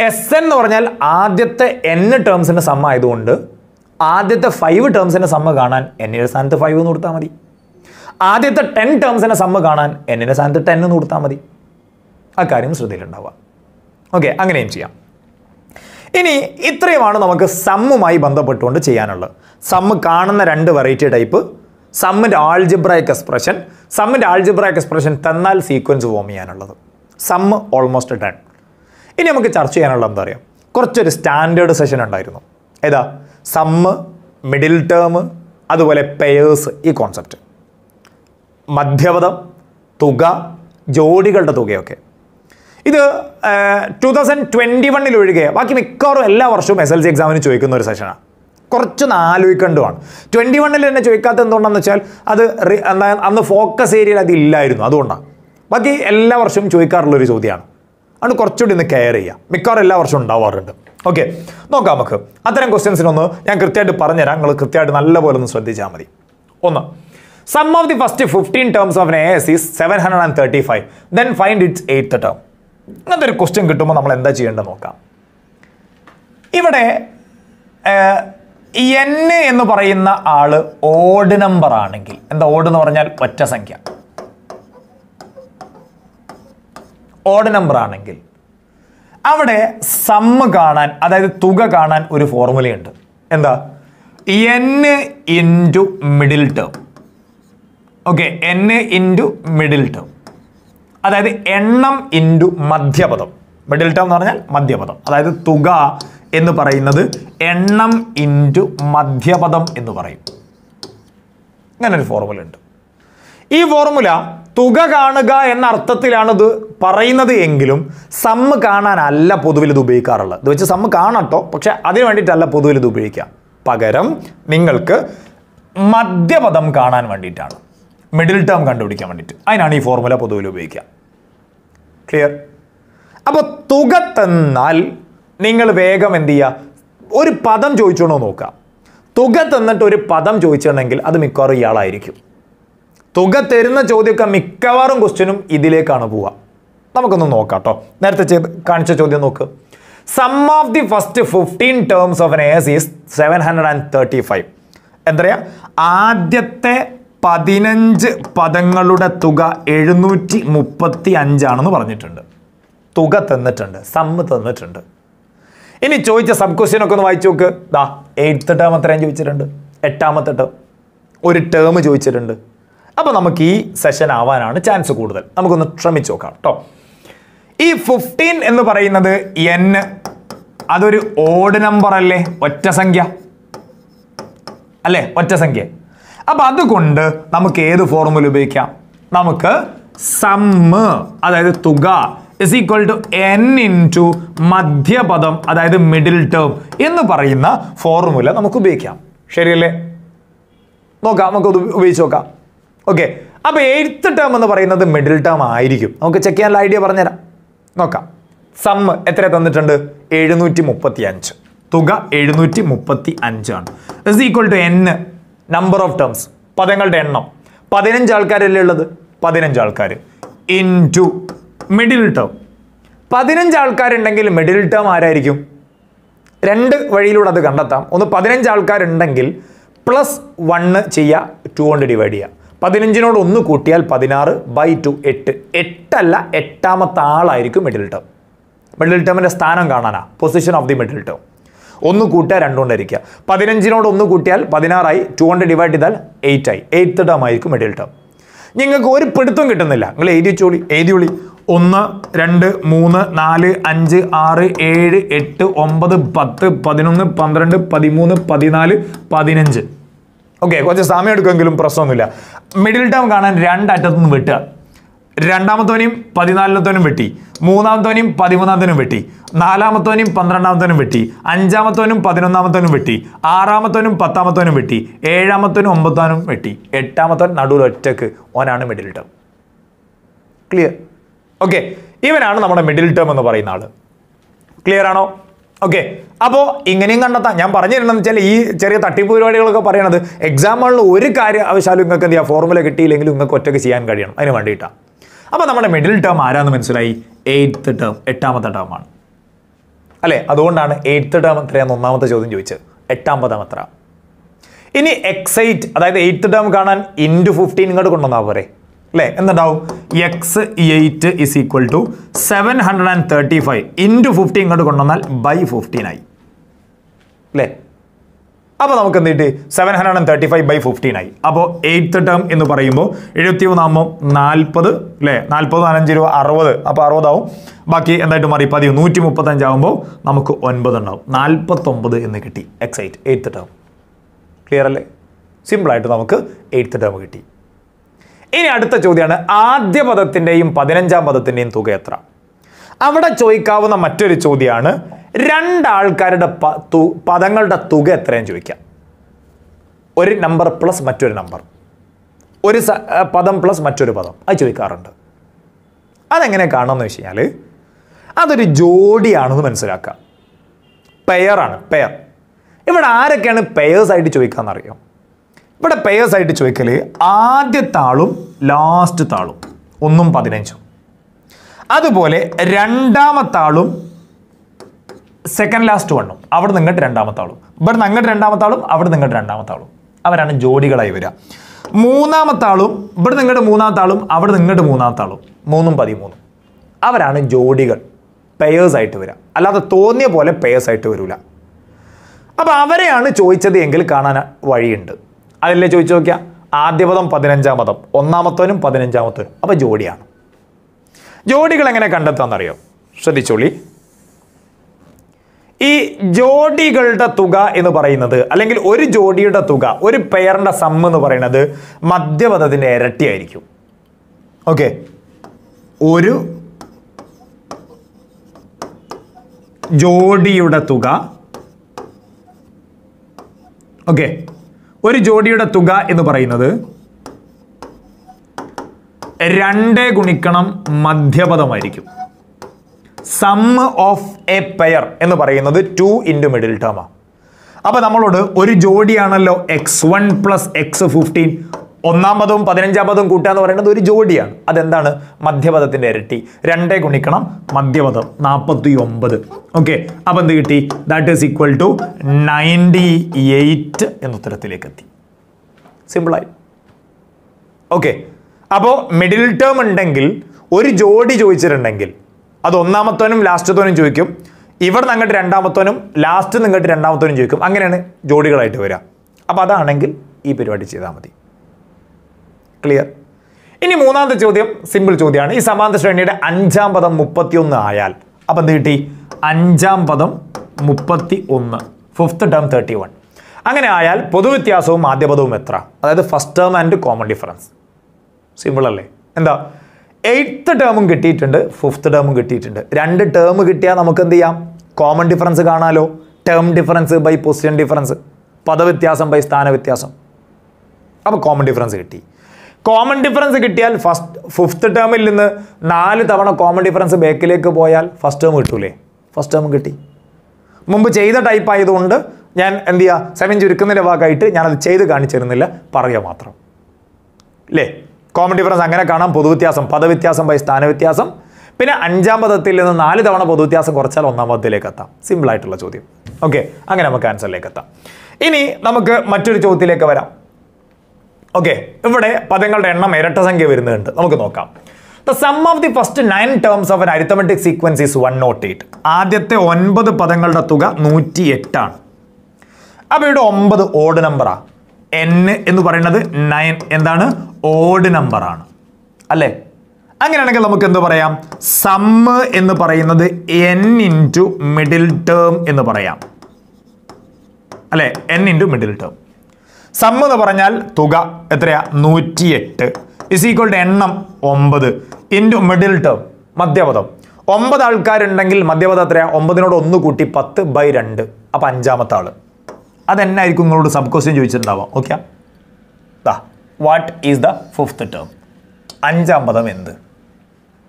എസ് എന്ന് പറഞ്ഞാൽ ആദ്യത്തെ എൻ ടേംസിന് സം ആയതുകൊണ്ട് ആദ്യത്തെ ഫൈവ് ടേംസിൻ്റെ സമ്മ കാണാൻ എന്നിൻ്റെ സ്ഥാനത്ത് ഫൈവ് എന്ന് കൊടുത്താൽ മതി ആദ്യത്തെ ടെൻ ടേംസിൻ്റെ സമ്മ കാണാൻ എന്നിൻ്റെ സ്ഥാനത്ത് ടെൻ എന്ന് കൊടുത്താൽ മതി ആ കാര്യം ശ്രദ്ധയിലുണ്ടാവുക ഓക്കെ അങ്ങനെയും ചെയ്യാം ഇനി ഇത്രയുമാണ് നമുക്ക് സമ്മുമായി ബന്ധപ്പെട്ടുകൊണ്ട് ചെയ്യാനുള്ളത് സമ്മ് കാണുന്ന രണ്ട് വെറൈറ്റി ടൈപ്പ് സമ്മിൻ്റെ ആൾജിബ്രായിക് എക്സ്പ്രഷൻ സമ്മിൻ്റെ ആൾജിബ്രായിക് എക്സ്പ്രഷൻ തന്നാൽ സീക്വൻസ് ഫോം ചെയ്യാനുള്ളത് സമ്മ് ഓൾമോസ്റ്റ് ഡൺ ഇനി നമുക്ക് ചർച്ച ചെയ്യാനുള്ളത് എന്താ പറയുക കുറച്ചൊരു സ്റ്റാൻഡേർഡ് സെഷൻ ഉണ്ടായിരുന്നു ഏതാ സമ്മ് മിഡിൽ ടേം അതുപോലെ പെയേഴ്സ് ഈ കോൺസെപ്റ്റ് മധ്യപദം തുക ജോഡികളുടെ തുകയൊക്കെ ഇത് ടു തൗസൻഡ് ട്വൻറ്റി വണ്ണിൽ ഒഴികെ ബാക്കി മിക്കവാറും എല്ലാ വർഷവും എസ് എൽ സി എക്സാമിന് ചോദിക്കുന്ന ഒരു സെഷനാണ് കുറച്ചൊന്ന് ആലോചിക്കേണ്ടതാണ് ട്വൻറ്റി വണ്ണിൽ തന്നെ ചോദിക്കാത്ത എന്തുകൊണ്ടെന്ന് വെച്ചാൽ അത് എന്താ അന്ന് ഫോക്കസ് ഏരിയയിൽ അത് ഇല്ലായിരുന്നു അതുകൊണ്ടാണ് ബാക്കി എല്ലാ വർഷവും ചോദിക്കാറുള്ളൊരു ചോദ്യമാണ് അതുകൊണ്ട് കുറച്ചുകൂടി ഇന്ന് കെയർ ചെയ്യുക മിക്കവാറും എല്ലാ വർഷവും ഉണ്ടാവാറുണ്ട് ഓക്കെ നോക്കാം നമുക്ക് അത്തരം ക്വസ്റ്റ്യൻസിനൊന്ന് ഞാൻ കൃത്യമായിട്ട് പറഞ്ഞുതരാം നിങ്ങൾ കൃത്യമായിട്ട് നല്ലപോലെ ഒന്ന് ശ്രദ്ധിച്ചാൽ മതി ഒന്ന് sum of the first fifteen terms of A S is seven hundred and thirty five then find its eighth term അങ്ങനത്തെ ഒരു ക്വസ്റ്റ്യൻ കിട്ടുമ്പോൾ നമ്മൾ എന്താ ചെയ്യേണ്ടത് നോക്കാം ഇവിടെ എൻ എന്ന് പറയുന്ന ആൾ ഓഡ് നമ്പർ ആണെങ്കിൽ എന്താ ഓഡ് എന്ന് പറഞ്ഞാൽ ഒറ്റ സംഖ്യ ഓഡ് നമ്പർ ആണെങ്കിൽ അവിടെ സമ്മ കാണാൻ അതായത് തുക കാണാൻ ഒരു ഫോർമുലയുണ്ട് എന്താ n into middle term okay n into middle term അതായത് എണ്ണം ഇൻറ്റു മധ്യപദം മിഡിൽ ടേം എന്ന് പറഞ്ഞാൽ മധ്യപദം അതായത് തുക എന്ന് പറയുന്നത് എണ്ണം ഇൻറ്റു മധ്യപദം എന്ന് പറയും അങ്ങനൊരു ഫോർമുല ഉണ്ട് ഈ ഫോർമുല തുക കാണുക എന്ന അർത്ഥത്തിലാണിത് പറയുന്നത് എങ്കിലും സമ്മ് കാണാനല്ല പൊതുവിൽ ഇത് ഉപയോഗിക്കാറുള്ളത് ഇത് വെച്ച് സമ്മ് കാണട്ടോ പക്ഷെ അതിന് വേണ്ടിയിട്ടല്ല പൊതുവിൽ ഇത് ഉപയോഗിക്കുക പകരം നിങ്ങൾക്ക് മധ്യപദം കാണാൻ വേണ്ടിയിട്ടാണ് മിഡിൽ ടേം കണ്ടുപിടിക്കാൻ വേണ്ടിയിട്ട് അതിനാണ് ഈ ഫോർമുല പൊതുവിൽ ഉപയോഗിക്കുക ക്ലിയർ അപ്പോൾ തുക തന്നാൽ നിങ്ങൾ വേഗം എന്ത് ചെയ്യുക ഒരു പദം ചോദിച്ചോണോ നോക്കുക തുക തന്നിട്ട് ഒരു പദം ചോദിച്ചിട്ടുണ്ടെങ്കിൽ അത് മിക്കവാറും ഇയാളായിരിക്കും തുക തരുന്ന ചോദ്യമൊക്കെ മിക്കവാറും ക്വസ്റ്റ്യനും ഇതിലേക്കാണ് പോവുക നമുക്കൊന്ന് നോക്കാം കേട്ടോ നേരത്തെ ചെയ്ത് കാണിച്ച ചോദ്യം നോക്ക് sum of the first fifteen terms of n S is seven hundred and thirty five എന്താ പറയുക ആദ്യത്തെ പതിനഞ്ച് പദങ്ങളുടെ തുക എഴുന്നൂറ്റി മുപ്പത്തി അഞ്ചാണെന്ന് പറഞ്ഞിട്ടുണ്ട് തുക തന്നിട്ടുണ്ട് സമ്മ് തന്നിട്ടുണ്ട് ഇനി ചോദിച്ച സബ് ക്വസ്റ്റ്യനൊക്കെ ഒന്ന് വായിച്ചു നോക്ക് ദാ എയ്ത്ത് ടേം അത്രയും ചോദിച്ചിട്ടുണ്ട് എട്ടാമത്തെ ടേം ഒരു ടേം ചോദിച്ചിട്ടുണ്ട് അപ്പോൾ നമുക്ക് ഈ സെഷൻ ആവാനാണ് ചാൻസ് കൂടുതൽ നമുക്കൊന്ന് ശ്രമിച്ചു നോക്കാം കേട്ടോ ഈ ഫിഫ്റ്റീൻ എന്ന് പറയുന്നത് എൻ അതൊരു ഓഡ് നമ്പർ അല്ലേ ഒറ്റ സംഖ്യ അല്ലേ ഒറ്റ സംഖ്യ അപ്പം അതുകൊണ്ട് നമുക്ക് ഏത് ഫോർമുല ഉപയോഗിക്കാം നമുക്ക് സമ്മ് അതായത് തുക is equal to n two മധ്യപദം അതായത് മിഡിൽ ടേം എന്ന് പറയുന്ന ഫോർമുല നമുക്ക് ഉപയോഗിക്കാം ശരിയല്ലേ നോക്കാം നമുക്കത് ഉപയോഗിച്ച് നോക്കാം ഓക്കെ അപ്പോൾ എയ്ത്ത് ടേം എന്ന് പറയുന്നത് മിഡിൽ ടേം ആയിരിക്കും നമുക്ക് ചെക്ക് ചെയ്യാനുള്ള ഐഡിയ പറഞ്ഞുതരാം നോക്കാം സമ്മ് എത്ര തന്നിട്ടുണ്ട് എഴുന്നൂറ്റി മുപ്പത്തി അഞ്ച് തുക എഴുന്നൂറ്റി മുപ്പത്തി അഞ്ചാണ് is equal to n number of terms പദങ്ങളുടെ എണ്ണം പതിനഞ്ച് ആൾക്കാരല്ലേ ഉള്ളത് പതിനഞ്ച് ആൾക്കാർ ഇൻ ടു മിഡിൽ ടേം പതിനഞ്ച് ആൾക്കാരുണ്ടെങ്കിൽ മിഡിൽ ടേം ആരായിരിക്കും രണ്ട് വഴിയിലൂടെ അത് കണ്ടെത്താം ഒന്ന് പതിനഞ്ച് ആൾക്കാരുണ്ടെങ്കിൽ പ്ലസ് വണ്ണ് ചെയ്യുക ടു കൊണ്ട് ഡിവൈഡ് ചെയ്യുക പതിനഞ്ചിനോട് ഒന്ന് കൂട്ടിയാൽ പതിനാറ് ബൈ ടു എട്ട് എട്ടല്ല എട്ടാമത്തെ ആളായിരിക്കും മിഡിൽ ടേം മിഡിൽ ടേമിൻ്റെ സ്ഥാനം കാണാനാ position of the middle term ഒന്ന് കൂട്ടിയാൽ രണ്ടുകൊണ്ട് ഇരിക്കുക പതിനഞ്ചിനോട് ഒന്ന് കൂട്ടിയാൽ പതിനാറായി ടു കൊണ്ട് ഡിവൈഡ് ചെയ്താൽ എയ്റ്റ് ആയി എയ്ത്ത് ടേം ആയിരിക്കും മിഡിൽ ടേം നിങ്ങൾക്ക് ഒരു പിടുത്തം കിട്ടുന്നില്ല നിങ്ങൾ എഴുതി വെച്ചോളി എഴുതി വിളി ഒന്ന് രണ്ട് മൂന്ന് നാല് അഞ്ച് ആറ് ഏഴ് എട്ട് ഒമ്പത് പത്ത് പതിനൊന്ന് പന്ത്രണ്ട് പതിമൂന്ന് പതിനാല് പതിനഞ്ച് ഓക്കെ കുറച്ച് സമയം എടുക്കുമെങ്കിലും പ്രശ്നമൊന്നുമില്ല മിഡിൽ ടേം കാണാൻ രണ്ടറ്റത്തുനിന്ന് വെട്ടുക രണ്ടാമത്തോനെയും പതിനാലിനത്തോനും വെട്ടി മൂന്നാമത്തോനെയും പതിമൂന്നാമത്തോനും വെട്ടി നാലാമത്തോനെയും പന്ത്രണ്ടാമത്തോനും വെട്ടി അഞ്ചാമത്തോനും പതിനൊന്നാമത്തോനും വെട്ടി ആറാമത്തോനും പത്താമത്തോനും വെട്ടി ഏഴാമത്തോനും ഒമ്പത്താനും വെട്ടി എട്ടാമത്തോൻ നടുവിൽ ഒറ്റക്ക് ഓനാണ് മിഡിൽ ടേം ക്ലിയർ ഓക്കെ ഇവനാണ് നമ്മുടെ മിഡിൽ ടേം എന്ന് പറയുന്ന ആള് ക്ലിയർ ആണോ ഓക്കെ അപ്പോൾ ഇങ്ങനെയും കണ്ടെത്താം ഞാൻ പറഞ്ഞിരുന്നെന്ന് വെച്ചാൽ ഈ ചെറിയ തട്ടിപ്പ് പരിപാടികളൊക്കെ പറയണത് എക്സാമ്പിളിൽ ഒരു കാര്യം ആവശ്യമാലും നിങ്ങൾക്ക് എന്ത് ചെയ്യുക ഫോർമുല കിട്ടിയില്ലെങ്കിൽ നിങ്ങൾക്ക് ഒറ്റയ്ക്ക് ചെയ്യാൻ കഴിയണം അതിന് വേണ്ടിയിട്ടാണ് അപ്പോൾ നമ്മുടെ മിഡിൽ ടേം ആരാന്ന് മനസ്സിലായി എയ്ത്ത് ടേം എട്ടാമത്തെ ടേമാണ് അല്ലേ അതുകൊണ്ടാണ് എയ്ത്ത് ടേം എത്രയാണ് ഒന്നാമത്തെ ചോദ്യം ചോദിച്ചത് എട്ടാമത്തെ എത്ര ഇനി എക്സൈറ്റ് അതായത് എയ്ത്ത് ടേം കാണാൻ ഇൻറ്റു ഫിഫ്റ്റീൻ ഇങ്ങോട്ട് കൊണ്ടുവന്നാൽ പോരെ അല്ലേ എന്തുണ്ടാവും x eight is equal to seven hundred and thirty five into fifty ഇങ്ങോട്ട് കൊണ്ടുവന്നാൽ ബൈ ഫിഫ്റ്റീനായി അല്ലേ അപ്പോൾ നമുക്ക് എന്ത് കിട്ടി seven hundred and thirty five by ഫിഫ്റ്റീനായി അപ്പോൾ എയ്ത്ത് ടേം എന്ന് പറയുമ്പോൾ എഴുപത്തി മൂന്നാകുമ്പോൾ നാൽപ്പത് അല്ലേ നാൽപ്പത് നാലഞ്ച് രൂപ അറുപത് അപ്പോൾ അറുപതാവും ബാക്കി എന്തായിട്ട് മാറി പതിവ് നൂറ്റി മുപ്പത്തഞ്ചാകുമ്പോൾ നമുക്ക് ഒൻപത് ഉണ്ടാവും നാൽപ്പത്തൊമ്പത് എന്ന് കിട്ടി എക്സൈറ്റ് എയ്ത്ത് ടേം ക്ലിയർ അല്ലേ സിമ്പിളായിട്ട് നമുക്ക് എയ്ത്ത് ടേം കിട്ടി ഇനി അടുത്ത ചോദ്യമാണ് ആദ്യ പദത്തിൻ്റെയും പതിനഞ്ചാം പദത്തിൻ്റെയും തുക എത്ര അവിടെ ചോദിക്കാവുന്ന മറ്റൊരു ചോദ്യമാണ് രണ്ടാൾക്കാരുടെ പദങ്ങളുടെ തുക എത്രയും ചോദിക്കാം ഒരു നമ്പർ പ്ലസ് മറ്റൊരു നമ്പർ ഒരു പദം പ്ലസ് മറ്റൊരു പദം അത് ചോദിക്കാറുണ്ട് അതെങ്ങനെ കാണുമെന്ന് വെച്ച് കഴിഞ്ഞാൽ അതൊരു ജോഡിയാണെന്ന് മനസ്സിലാക്കാം പെയറാണ് പെയർ ഇവിടെ ആരൊക്കെയാണ് പെയേഴ്സായിട്ട് ചോദിക്കാമെന്നറിയാം ഇവിടെ ആയിട്ട് ചോദിക്കല് ആദ്യ താളും ലാസ്റ്റ് താളും ഒന്നും പതിനഞ്ചും അതുപോലെ രണ്ടാമത്തെ സെക്കൻഡ് ലാസ്റ്റ് വണ്ണും അവിടെ നിങ്ങോട്ട് രണ്ടാമത്തെ ഇവിടെ നിങ്ങോട്ട് രണ്ടാമത്തെ അവിടെ നിങ്ങോട്ട് രണ്ടാമത്തെ അവരാണ് ജോഡികളായി വരിക മൂന്നാമത്തെ ഇവിടെ നിങ്ങളുടെ മൂന്നാമത്തെ അവിടെ നിങ്ങളുടെ മൂന്നാമത്തെ മൂന്നും പതിമൂന്നും അവരാണ് ജോഡികൾ ആയിട്ട് വരിക അല്ലാതെ തോന്നിയ പോലെ ആയിട്ട് വരില്ല അപ്പോൾ അവരെയാണ് ചോദിച്ചത് എങ്കിൽ കാണാൻ വഴിയുണ്ട് അതിലെ ചോദിച്ചു നോക്കിയാൽ ആദ്യ പദം പതിനഞ്ചാം പദം ഒന്നാമത്തവനും പതിനഞ്ചാമത്തവനും അപ്പോൾ ജോഡിയാണ് ജോഡികൾ എങ്ങനെ അറിയോ ശ്രദ്ധിച്ചോളി ഈ ജോഡികളുടെ തുക എന്ന് പറയുന്നത് അല്ലെങ്കിൽ ഒരു ജോഡിയുടെ തുക ഒരു പെയറിൻ്റെ സം എന്ന് പറയുന്നത് മദ്യപഥത്തിൻ്റെ ഇരട്ടിയായിരിക്കും ഓക്കെ ഒരു ജോഡിയുടെ തുക ഓക്കെ ഒരു ജോഡിയുടെ തുക എന്ന് പറയുന്നത് രണ്ട് ഗുണിക്കണം മധ്യപദമായിരിക്കും സം ഓഫ് എ പെയർ എന്ന് പറയുന്നത് ടു ഇൻറ്റു മിഡിൽ ടേമാണ് അപ്പോൾ നമ്മളോട് ഒരു ജോഡിയാണല്ലോ x one plus x fifteen പതിനഞ്ചാം പദവും കൂട്ടുക എന്ന് പറയുന്നത് ഒരു ജോഡിയാണ് അതെന്താണ് മധ്യപദത്തിൻ്റെ ഇരട്ടി രണ്ടേ ഗുണിക്കണം മധ്യപദം നാൽപ്പത്തി ഒമ്പത് ഓക്കെ അപ്പം എന്ത് കിട്ടി that is equal to ninety eight ഉത്തരത്തിലേക്ക് എത്തി സിമ്പിളായി ഓക്കെ അപ്പോൾ മിഡിൽ ടേം ഉണ്ടെങ്കിൽ ഒരു ജോഡി ചോദിച്ചിട്ടുണ്ടെങ്കിൽ അത് ഒന്നാമത്തോനും ലാസ്റ്റത്തോനും ചോദിക്കും ഇവിടെ നിന്ന് അങ്ങോട്ട് രണ്ടാമത്തോനും ലാസ്റ്റ് നിങ്ങോട്ട് രണ്ടാമത്തോനും ചോദിക്കും അങ്ങനെയാണ് ജോഡികളായിട്ട് വരിക അപ്പോൾ അതാണെങ്കിൽ ഈ പരിപാടി ചെയ്താൽ മതി ക്ലിയർ ഇനി മൂന്നാമത്തെ ചോദ്യം സിമ്പിൾ ചോദ്യമാണ് ഈ സമാന്തര ശ്രേണിയുടെ അഞ്ചാം പദം മുപ്പത്തിയൊന്ന് ആയാൽ അപ്പം എന്ത് കിട്ടി അഞ്ചാം പദം മുപ്പത്തി ഒന്ന് ഫിഫ്ത്ത് ടേം തേർട്ടി വൺ അങ്ങനെ ആയാൽ പൊതുവ്യത്യാസവും ആദ്യപദവും എത്ര അതായത് first term and common difference simple അല്ലേ എന്താ എയ്ത്ത് ടേമും കിട്ടിയിട്ടുണ്ട് ഫിഫ്ത്ത് ടേമും കിട്ടിയിട്ടുണ്ട് രണ്ട് ടേം കിട്ടിയാൽ നമുക്ക് എന്ത് ചെയ്യാം കോമൺ ഡിഫറൻസ് കാണാലോ term difference by position difference പദവ്യത്യാസം ബൈ സ്ഥാന വ്യത്യാസം അപ്പോൾ കോമൺ ഡിഫറൻസ് കിട്ടി കോമൺ ഡിഫറൻസ് കിട്ടിയാൽ ഫസ്റ്റ് ഫിഫ്ത്ത് ടേമിൽ നിന്ന് നാല് തവണ കോമൺ ഡിഫറൻസ് ബാക്കിലേക്ക് പോയാൽ ഫസ്റ്റ് ടേം കിട്ടൂലേ ഫസ്റ്റ് ടേം കിട്ടി മുമ്പ് ചെയ്ത ടൈപ്പ് ആയതുകൊണ്ട് ഞാൻ എന്ത് ചെയ്യുക സെവൻ ചുരുക്കുന്നതിൻ്റെ ഭാഗമായിട്ട് ഞാനത് ചെയ്ത് കാണിച്ചിരുന്നില്ല പറയുക മാത്രം അല്ലേ കോമൺ ഡിഫറൻസ് അങ്ങനെ കാണാം പൊതുവ്യത്യാസം പദവ്യത്യാസം ബൈ സ്ഥാനവ്യത്യാസം പിന്നെ അഞ്ചാം പദത്തിൽ നിന്ന് നാല് തവണ പൊതുവ്യത്യാസം കുറച്ചാൽ ഒന്നാം പദത്തിലേക്ക് എത്താം സിമ്പിളായിട്ടുള്ള ചോദ്യം ഓക്കെ അങ്ങനെ നമുക്ക് ആൻസറിലേക്ക് എത്താം ഇനി നമുക്ക് മറ്റൊരു ചോദ്യത്തിലേക്ക് വരാം ഓക്കെ ഇവിടെ പദങ്ങളുടെ എണ്ണം ഇരട്ട സംഖ്യ വരുന്നുണ്ട് നമുക്ക് നോക്കാം the sum of the first nine terms of an arithmetic sequence is one nought eight ആദ്യത്തെ ഒൻപത് പദങ്ങളുടെ തുക നൂറ്റി എട്ടാണ് അപ്പോൾ ഇവിടെ ഒമ്പത് ഓഡ് നമ്പറാണ് എൻ എന്ന് പറയുന്നത് നയൻ എന്താണ് ഓഡ് നമ്പറാണ് അല്ലേ അങ്ങനെയാണെങ്കിൽ നമുക്ക് എന്ത് പറയാം സമ്മ് എന്ന് പറയുന്നത് എൻ ഇൻറ്റു മിഡിൽ ടേം എന്ന് പറയാം അല്ലേ n into middle term sum എന്ന് പറഞ്ഞാൽ തുക എത്രയാ നൂറ്റിയെട്ട് ഇസ് ഈക്വൾ ടു എണ്ണം ഒമ്പത് ഇൻറ്റു മിഡിൽ ടേം മധ്യപദം ഒമ്പത് ആൾക്കാരുണ്ടെങ്കിൽ മധ്യപദം എത്രയാ ഒമ്പതിനോട് ഒന്ന് കൂട്ടി പത്ത് ബൈ രണ്ട് അപ്പം അഞ്ചാമത്തെ ആൾ അതെന്നായിരിക്കും നിങ്ങളോട് സബ് ക്വസ്റ്റ്യൻ ചോദിച്ചിട്ടുണ്ടാവാം ഓക്കെ ദാ what is the fifth term അഞ്ചാം പദം എന്ത്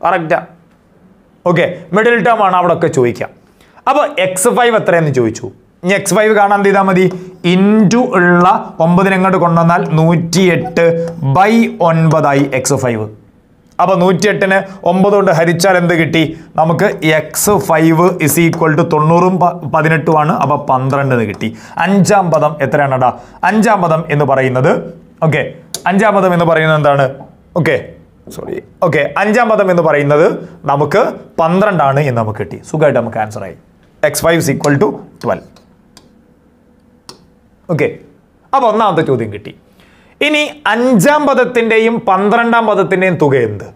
കറക്റ്റാ ഓക്കെ മിഡിൽ ടേം ആണ് അവിടെ ഒക്കെ ചോദിക്കുക അപ്പോൾ എക്സ് ഫൈവ് എത്രയെന്ന് ചോദിച്ചു ഇനി എക്സ് ഫൈവ് കാണാൻ എന്ത് ചെയ്താൽ മതി ഇൻറ്റു ഉള്ള ഒമ്പതിനങ്ങോട്ട് കൊണ്ടുവന്നാൽ നൂറ്റി എട്ട് ബൈ ഒൻപതായി എക്സ് ഫൈവ് അപ്പോൾ നൂറ്റി എട്ടിന് ഒമ്പത് കൊണ്ട് ഹരിച്ചാൽ എന്ത് കിട്ടി നമുക്ക് x five is equal to തൊണ്ണൂറും പതിനെട്ടുമാണ് അപ്പോൾ പന്ത്രണ്ടെന്ന് കിട്ടി അഞ്ചാം പദം എത്രയാണ് എത്രയാണടാ അഞ്ചാം പദം എന്ന് പറയുന്നത് ഓക്കെ അഞ്ചാം പദം എന്ന് പറയുന്നത് എന്താണ് ഓക്കെ സോറി ഓക്കെ അഞ്ചാം പദം എന്ന് പറയുന്നത് നമുക്ക് പന്ത്രണ്ടാണ് എന്ന് നമുക്ക് കിട്ടി സുഖമായിട്ട് നമുക്ക് ആൻസർ ആയി x five is equal to twelve okay അപ്പോൾ ഒന്നാമത്തെ ചോദ്യം കിട്ടി ഇനി അഞ്ചാം പദത്തിന്റെയും പന്ത്രണ്ടാം പദത്തിന്റെയും തുക എന്ത്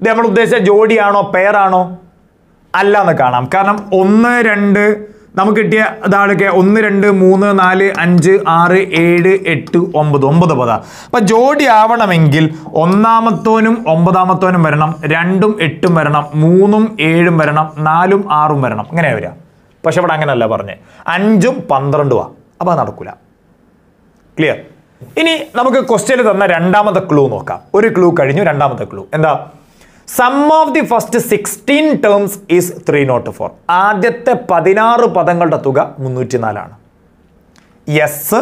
ഇത് നമ്മൾ ഉദ്ദേശിച്ച ജോഡിയാണോ പെയറാണോ അല്ല എന്ന് കാണാം കാരണം ഒന്ന് രണ്ട് നമുക്ക് കിട്ടിയ ഇതാളൊക്കെ ഒന്ന് രണ്ട് മൂന്ന് നാല് അഞ്ച് ആറ് ഏഴ് എട്ട് ഒമ്പത് ഒമ്പത് പദ അപ്പൊ ജോഡി ആവണമെങ്കിൽ ഒന്നാമത്തോനും ഒമ്പതാമത്തോനും വരണം രണ്ടും എട്ടും വരണം മൂന്നും ഏഴും വരണം നാലും ആറും വരണം ഇങ്ങനെയാ വരിക പക്ഷെ ഇവിടെ അങ്ങനെയല്ല പറഞ്ഞേ അഞ്ചും പന്ത്രണ്ടുമാണ് അപ്പോൾ അത് നടക്കില്ല ക്ലിയർ ഇനി നമുക്ക് ക്വസ്റ്റ്യനിൽ തന്ന രണ്ടാമത്തെ ക്ലൂ നോക്കാം ഒരു ക്ലൂ കഴിഞ്ഞു രണ്ടാമത്തെ ക്ലൂ എന്താ sum of the first sixteen terms is three not four ആദ്യത്തെ പതിനാറ് പദങ്ങളുടെ തുക മുന്നൂറ്റി നാലാണ് S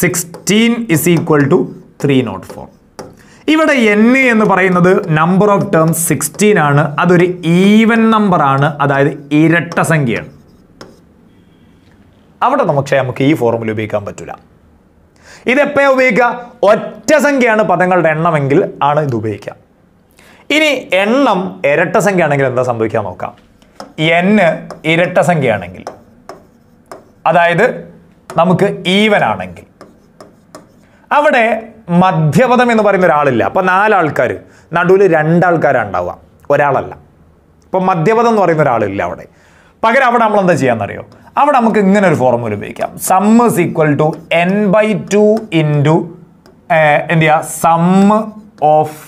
sixteen is equal to three not four ഇവിടെ എൻ എന്ന് പറയുന്നത് നമ്പർ ഓഫ് ടേംസ് സിക്സ്റ്റീൻ ആണ് അതൊരു ഈവൻ നമ്പറാണ് അതായത് ഇരട്ട സംഖ്യയാണ് അവിടെ നമുക്ക് നമുക്ക് ഈ ഫോർമുല ഉപയോഗിക്കാൻ പറ്റില്ല ഇതെപ്പോഴാണ് ഉപയോഗിക്കുക ഒറ്റ സംഖ്യയാണ് പദങ്ങളുടെ എണ്ണമെങ്കിൽ ആണ് ഇത് ഉപയോഗിക്കുക ഇനി എണ്ണം ഇരട്ട സംഖ്യ ആണെങ്കിൽ എന്താ സംഭവിക്കാൻ നോക്കാം എന്ന് ഇരട്ട സംഖ്യയാണെങ്കിൽ അതായത് നമുക്ക് ഈവൻ ആണെങ്കിൽ അവിടെ മധ്യപദം എന്ന് പറയുന്ന ഒരാളില്ല അപ്പോൾ നാലാൾക്കാർ നടുവിൽ രണ്ടാൾക്കാരാണ് ഉണ്ടാവുക ഒരാളല്ല അപ്പോൾ മധ്യപദം എന്ന് പറയുന്ന ഒരാളില്ല അവിടെ പകരം അവിടെ നമ്മൾ എന്താ അറിയോ അവിടെ നമുക്ക് ഇങ്ങനെ ഒരു ഫോർമുല ഉപയോഗിക്കാം sum is equal to N by two into എന്ത് സമ്മ് ഓഫ്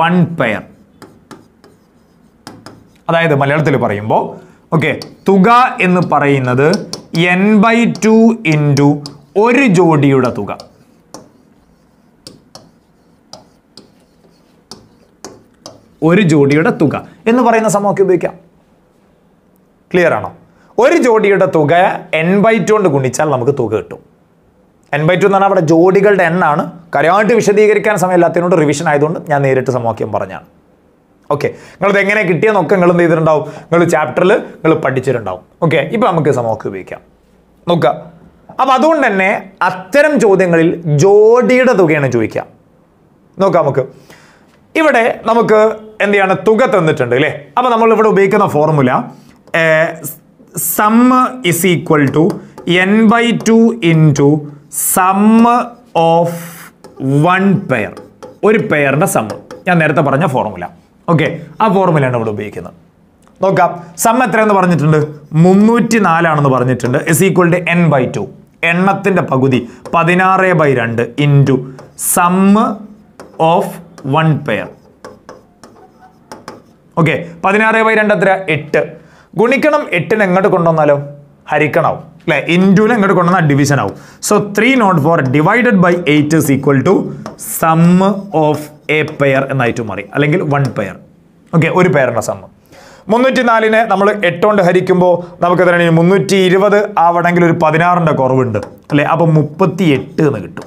വൺ പെയർ അതായത് മലയാളത്തിൽ പറയുമ്പോൾ ഓക്കെ തുക എന്ന് പറയുന്നത് എൻ ബൈ ടു ഇൻറ്റു ഒരു ജോഡിയുടെ തുക ഒരു ജോഡിയുടെ തുക എന്ന് പറയുന്ന സമയമൊക്കെ ഉപയോഗിക്കാം ക്ലിയർ ആണോ ഒരു ജോഡിയുടെ തുക എൻ ബൈ ടു കൊണ്ട് ഗുണിച്ചാൽ നമുക്ക് തുക കിട്ടും എൻ ബൈ ടു എന്ന് പറഞ്ഞാൽ അവിടെ ജോഡികളുടെ എണ്ണാണ് കാര്യമായിട്ട് വിശദീകരിക്കാൻ എല്ലാത്തിനോട് റിവിഷൻ ആയതുകൊണ്ട് ഞാൻ നേരിട്ട് സമവാക്യം പറഞ്ഞാണ് ഓക്കെ നിങ്ങളത് എങ്ങനെ കിട്ടിയെന്നൊക്കെ നിങ്ങൾ എന്ത് ചെയ്തിട്ടുണ്ടാവും നിങ്ങൾ ചാപ്റ്ററിൽ നിങ്ങൾ പഠിച്ചിട്ടുണ്ടാവും ഓക്കെ ഇപ്പം നമുക്ക് സമവാക്യം ഉപയോഗിക്കാം നോക്കുക അപ്പം അതുകൊണ്ട് തന്നെ അത്തരം ചോദ്യങ്ങളിൽ ജോഡിയുടെ തുകയാണ് ചോദിക്കുക നോക്കാം നമുക്ക് ഇവിടെ നമുക്ക് എന്ത് ചെയ്യാണ് തുക തന്നിട്ടുണ്ട് അല്ലേ അപ്പം നമ്മൾ ഇവിടെ ഉപയോഗിക്കുന്ന formula sum is equal to N by two into sum of one pair ഒരു പെയറിൻ്റെ സം ഞാൻ നേരത്തെ പറഞ്ഞ ഫോർമുല ഓക്കെ ആ ഫോർമുലയാണ് ഇവിടെ ഉപയോഗിക്കുന്നത് നോക്കാം സം എത്രയെന്ന് പറഞ്ഞിട്ടുണ്ട് മുന്നൂറ്റി നാലാണെന്ന് പറഞ്ഞിട്ടുണ്ട് is equal to N by two എണ്ണത്തിൻ്റെ പകുതി പതിനാറ് ബൈ രണ്ട് into sum of one pair okay പതിനാറ് ബൈ രണ്ട് എത്ര എട്ട് ഗുണിക്കണം എട്ടിന് എങ്ങോട്ട് കൊണ്ടുവന്നാലോ ഹരിക്കണാവും അല്ലെ ഇൻറ്റുവിനെ എങ്ങോട്ട് കൊണ്ടുവന്നാൽ ഡിവിഷൻ ആവും so three not four divided by eight is equal to sum of a pair എന്നായിട്ട് മാറി അല്ലെങ്കിൽ വൺ പെയർ ഓക്കെ ഒരു പെയറിൻ്റെ സമ്മ് മുന്നൂറ്റി നാലിനെ നമ്മൾ എട്ട് കൊണ്ട് ഹരിക്കുമ്പോൾ നമുക്ക് എത്ര മുന്നൂറ്റി ഇരുപത് ആവണമെങ്കിൽ ഒരു പതിനാറിൻ്റെ കുറവുണ്ട് അല്ലേ അപ്പോൾ മുപ്പത്തി എട്ട് എന്ന് കിട്ടും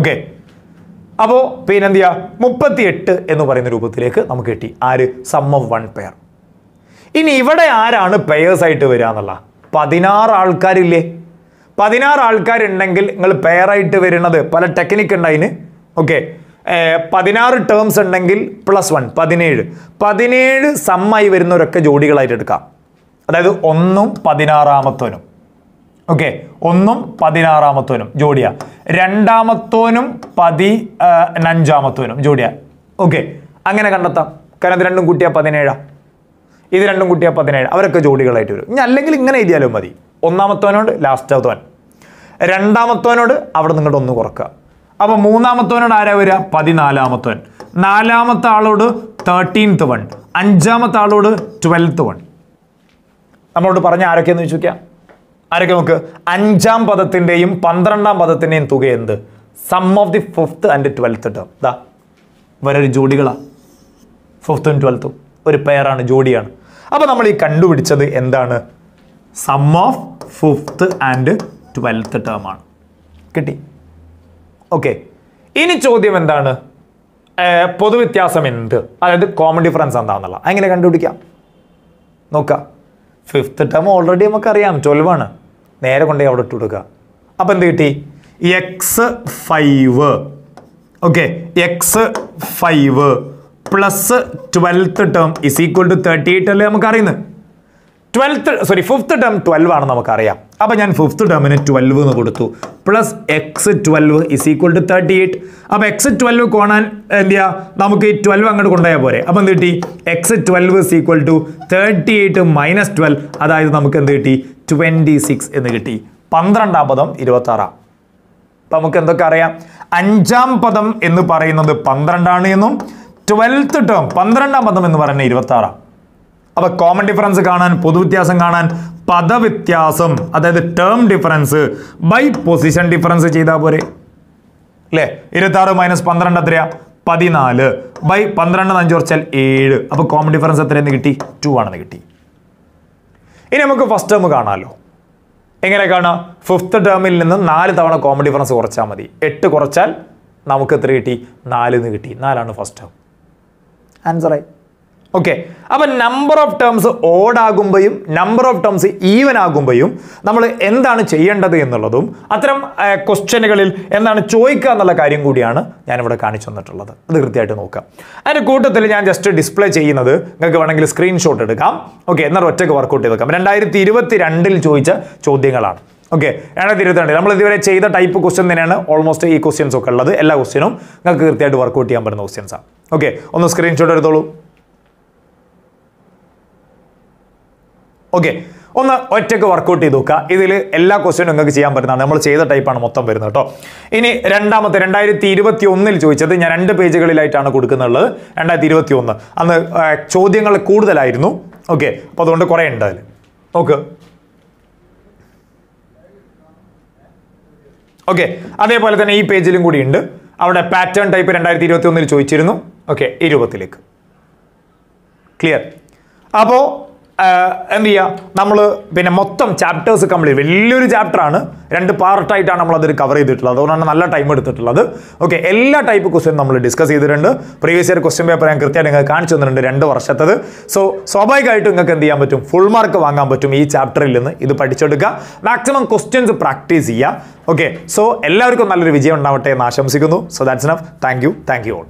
ഓക്കെ അപ്പോൾ പിന്നെ ചെയ്യുക മുപ്പത്തി എട്ട് എന്ന് പറയുന്ന രൂപത്തിലേക്ക് നമുക്ക് കിട്ടി ആര് സമ്മ് ഓഫ് വൺ പെയർ ഇനി ഇവിടെ ആരാണ് പെയേഴ്സായിട്ട് വരിക എന്നുള്ള പതിനാറ് ആൾക്കാരില്ലേ പതിനാറ് ആൾക്കാരുണ്ടെങ്കിൽ നിങ്ങൾ പെയറായിട്ട് വരുന്നത് പല ടെക്നിക്ക് ഉണ്ടായിന് ഓക്കെ പതിനാറ് ടേംസ് ഉണ്ടെങ്കിൽ പ്ലസ് വൺ പതിനേഴ് പതിനേഴ് സമ്മായി വരുന്നവരൊക്കെ ജോഡികളായിട്ട് എടുക്കാം അതായത് ഒന്നും പതിനാറാമത്തോനും ഓക്കെ ഒന്നും പതിനാറാമത്തോനും ജോഡിയ രണ്ടാമത്തോനും പതി അഞ്ചാമത്തോനും ജോഡിയ ഓക്കെ അങ്ങനെ കണ്ടെത്താം കാരണം രണ്ടും കൂട്ടിയാൽ പതിനേഴാണ് ഇത് രണ്ടും കൂട്ടിയ പതിനേഴ് അവരൊക്കെ ജോഡികളായിട്ട് വരും ഇനി അല്ലെങ്കിൽ ഇങ്ങനെ എഴുതിയാലും മതി ഒന്നാമത്തവനോട് ലാസ്റ്റത്തവൻ രണ്ടാമത്തവനോട് അവിടെ നിങ്ങളുടെ ഒന്ന് കുറക്കുക അപ്പോൾ മൂന്നാമത്തവനോട് ആരാ വരിക പതിനാലാമത്തവൻ നാലാമത്തെ ആളോട് തേർട്ടീൻത്ത് വൺ അഞ്ചാമത്തെ ആളോട് ട്വൽത്ത് വൺ നമ്മളോട് പറഞ്ഞ ആരൊക്കെയെന്ന് നോക്കിയാ ആരൊക്കെ നമുക്ക് അഞ്ചാം പദത്തിൻ്റെയും പന്ത്രണ്ടാം പദത്തിൻ്റെയും തുക എന്ത് sum of the fifth and twelfth term ദാ ഇവരൊരു ജോഡികളാണ് ഫിഫ്ത്തും ട്വൽത്തും ഒരു പെയറാണ് ജോഡിയാണ് അപ്പോൾ നമ്മൾ ഈ കണ്ടുപിടിച്ചത് എന്താണ് sum of fifth and twelfth ടേമാണ് കിട്ടി ഓക്കെ ഇനി ചോദ്യം എന്താണ് പൊതുവ്യത്യാസം എന്ത് അതായത് കോമൺ ഡിഫറൻസ് എന്താണെന്നുള്ള അങ്ങനെ കണ്ടുപിടിക്കാം നോക്ക ഫിഫ്ത്ത് ടേം ഓൾറെഡി നമുക്കറിയാം ട്വൽവ് ആണ് നേരെ കൊണ്ടേ അവിടെ ഇട്ട് കൊടുക്കുക അപ്പോൾ എന്ത് കിട്ടി x five okay x five plus twelfth term is equal to thirty eight അല്ലേ നമുക്ക് അറിയുന്നത് twelfth sorry fifth term twelve ആണ് നമുക്കറിയാം അപ്പം ഞാൻ ഫിഫ്ത്ത് ടേമിന് ട്വൽവ് എന്ന് കൊടുത്തു plus x twelve is equal to thirty eight അപ്പം എക്സ് ട്വൽവ് കോണാൻ എന്ത് ചെയ്യുക നമുക്ക് ഈ ട്വൽവ് അങ്ങോട്ട് കൊണ്ടുപോയാൽ പോരെ അപ്പം എന്ത് കിട്ടി x twelve is equal to thirty eight minus twelve അതായത് നമുക്ക് എന്ത് കിട്ടി ട്വൻറ്റി സിക്സ് എന്ന് കിട്ടി പന്ത്രണ്ടാം പദം ഇരുപത്താറാം അപ്പം നമുക്ക് എന്തൊക്കെ അറിയാം അഞ്ചാം പദം എന്ന് പറയുന്നത് പന്ത്രണ്ടാണ് എന്നും ട്വൽത്ത് ടേം പന്ത്രണ്ടാം പദം എന്ന് പറയുന്നത് ഇരുപത്തി ആറാം അപ്പോൾ കോമൺ ഡിഫറൻസ് കാണാൻ പൊതുവ്യത്യാസം കാണാൻ പദവ്യത്യാസം അതായത് term difference by position difference ചെയ്താൽ പോരെ അല്ലേ ഇരുപത്തി ആറ് മൈനസ് പന്ത്രണ്ട് എത്രയാ പതിനാല് ബൈ പന്ത്രണ്ട് അഞ്ച് കുറച്ചാൽ ഏഴ് അപ്പൊ കോമൺ ഡിഫറൻസ് എത്രയെന്ന് കിട്ടി ടു ആണെന്ന് കിട്ടി ഇനി നമുക്ക് ഫസ്റ്റ് ടേം കാണാമല്ലോ എങ്ങനെ കാണാം ഫിഫ്ത്ത് ടേമിൽ നിന്ന് നാല് തവണ കോമൺ ഡിഫറൻസ് കുറച്ചാൽ മതി എട്ട് കുറച്ചാൽ നമുക്ക് എത്ര കിട്ടി നാലിൽ നിന്ന് കിട്ടി നാലാണ് ഫസ്റ്റ് ടേം ആൻസറായി ഓക്കെ അപ്പം നമ്പർ ഓഫ് ടേംസ് ഓഡ് ആകുമ്പോഴും നമ്പർ ഓഫ് ടേംസ് ഈവൻ ആകുമ്പോഴും നമ്മൾ എന്താണ് ചെയ്യേണ്ടത് എന്നുള്ളതും അത്തരം ക്വസ്റ്റ്യനുകളിൽ എന്താണ് ചോദിക്കുക എന്നുള്ള കാര്യം കൂടിയാണ് ഞാനിവിടെ കാണിച്ചു തന്നിട്ടുള്ളത് അത് കൃത്യമായിട്ട് നോക്കാം അതിൻ്റെ കൂട്ടത്തിൽ ഞാൻ ജസ്റ്റ് ഡിസ്പ്ലേ ചെയ്യുന്നത് നിങ്ങൾക്ക് വേണമെങ്കിൽ സ്ക്രീൻഷോട്ട് എടുക്കാം ഓക്കെ എന്നാൽ ഒറ്റയ്ക്ക് വർക്കൗട്ട് ചെയ്തേക്കാം രണ്ടായിരത്തി ഇരുപത്തി രണ്ടിൽ ചോദിച്ച ചോദ്യങ്ങളാണ് ഓക്കെ രണ്ടായിരത്തി ഇരുപത്തിരണ്ട് നമ്മൾ ഇതുവരെ ചെയ്ത ടൈപ്പ് ക്വസ്റ്റ്യൻ തന്നെയാണ് ഓൾമോസ്റ്റ് ഈ ക്വസ്റ്റ്യൻസ് ഒക്കെ ഉള്ളത് എല്ലാ ക്വസ്റ്റ്യനും നിങ്ങൾക്ക് കൃത്യമായിട്ട് വർക്ക്ഔട്ട് ചെയ്യാൻ പറ്റുന്ന ക്വസ്റ്റ്യൻസാണ് ഓക്കെ ഒന്ന് സ്ക്രീൻഷോട്ട് എടുത്തോളൂ ഓക്കെ ഒന്ന് ഒറ്റയ്ക്ക് വർക്കൗട്ട് ചെയ്ത് നോക്കുക ഇതിൽ എല്ലാ ക്വസ്റ്റ്യനും നിങ്ങൾക്ക് ചെയ്യാൻ പറ്റുന്നതാണ് നമ്മൾ ചെയ്ത ടൈപ്പാണ് മൊത്തം വരുന്നത് കേട്ടോ ഇനി രണ്ടാമത്തെ രണ്ടായിരത്തി ഇരുപത്തി ഒന്നിൽ ചോദിച്ചത് ഞാൻ രണ്ട് പേജുകളിലായിട്ടാണ് കൊടുക്കുന്നുള്ളത് രണ്ടായിരത്തി ഇരുപത്തി ഒന്ന് അന്ന് ചോദ്യങ്ങൾ കൂടുതലായിരുന്നു ഓക്കെ അപ്പോൾ അതുകൊണ്ട് കുറേ ഉണ്ട് അതിൽ നോക്ക് ഓക്കെ അതേപോലെ തന്നെ ഈ പേജിലും കൂടി ഉണ്ട് അവിടെ പാറ്റേൺ ടൈപ്പ് രണ്ടായിരത്തി ഇരുപത്തി ഒന്നിൽ ചോദിച്ചിരുന്നു ഓക്കെ ഈ രൂപത്തിലേക്ക് ക്ലിയർ അപ്പോൾ എന്ത് ചെയ്യുക നമ്മൾ പിന്നെ മൊത്തം ചാപ്റ്റേഴ്സ് കംപ്ലീറ്റ് വലിയൊരു ചാപ്റ്ററാണ് രണ്ട് പാർട്ടായിട്ടാണ് നമ്മളതൊരു കവർ ചെയ്തിട്ടുള്ളത് അതുകൊണ്ടാണ് നല്ല ടൈം എടുത്തിട്ടുള്ളത് ഓക്കെ എല്ലാ ടൈപ്പ് ക്വസ്റ്റ്യൻ നമ്മൾ ഡിസ്കസ് ചെയ്തിട്ടുണ്ട് പ്രീവിയസ് ഇയർ ക്വസ്റ്റ്യൻ പേപ്പർ ഞാൻ കൃത്യമായിട്ട് നിങ്ങൾക്ക് കാണിച്ചു തന്നിട്ടുണ്ട് രണ്ട് വർഷത്തത് സോ സ്വാഭാവികമായിട്ടും നിങ്ങൾക്ക് എന്ത് ചെയ്യാൻ പറ്റും ഫുൾ മാർക്ക് വാങ്ങാൻ പറ്റും ഈ ചാപ്റ്ററിൽ നിന്ന് ഇത് പഠിച്ചെടുക്കുക മാക്സിമം ക്വസ്റ്റ്യൻസ് പ്രാക്ടീസ് ചെയ്യുക ഓക്കെ സോ എല്ലാവർക്കും നല്ലൊരു വിജയം ഉണ്ടാവട്ടെ എന്ന് ആശംസിക്കുന്നു so that's enough thank you thank you all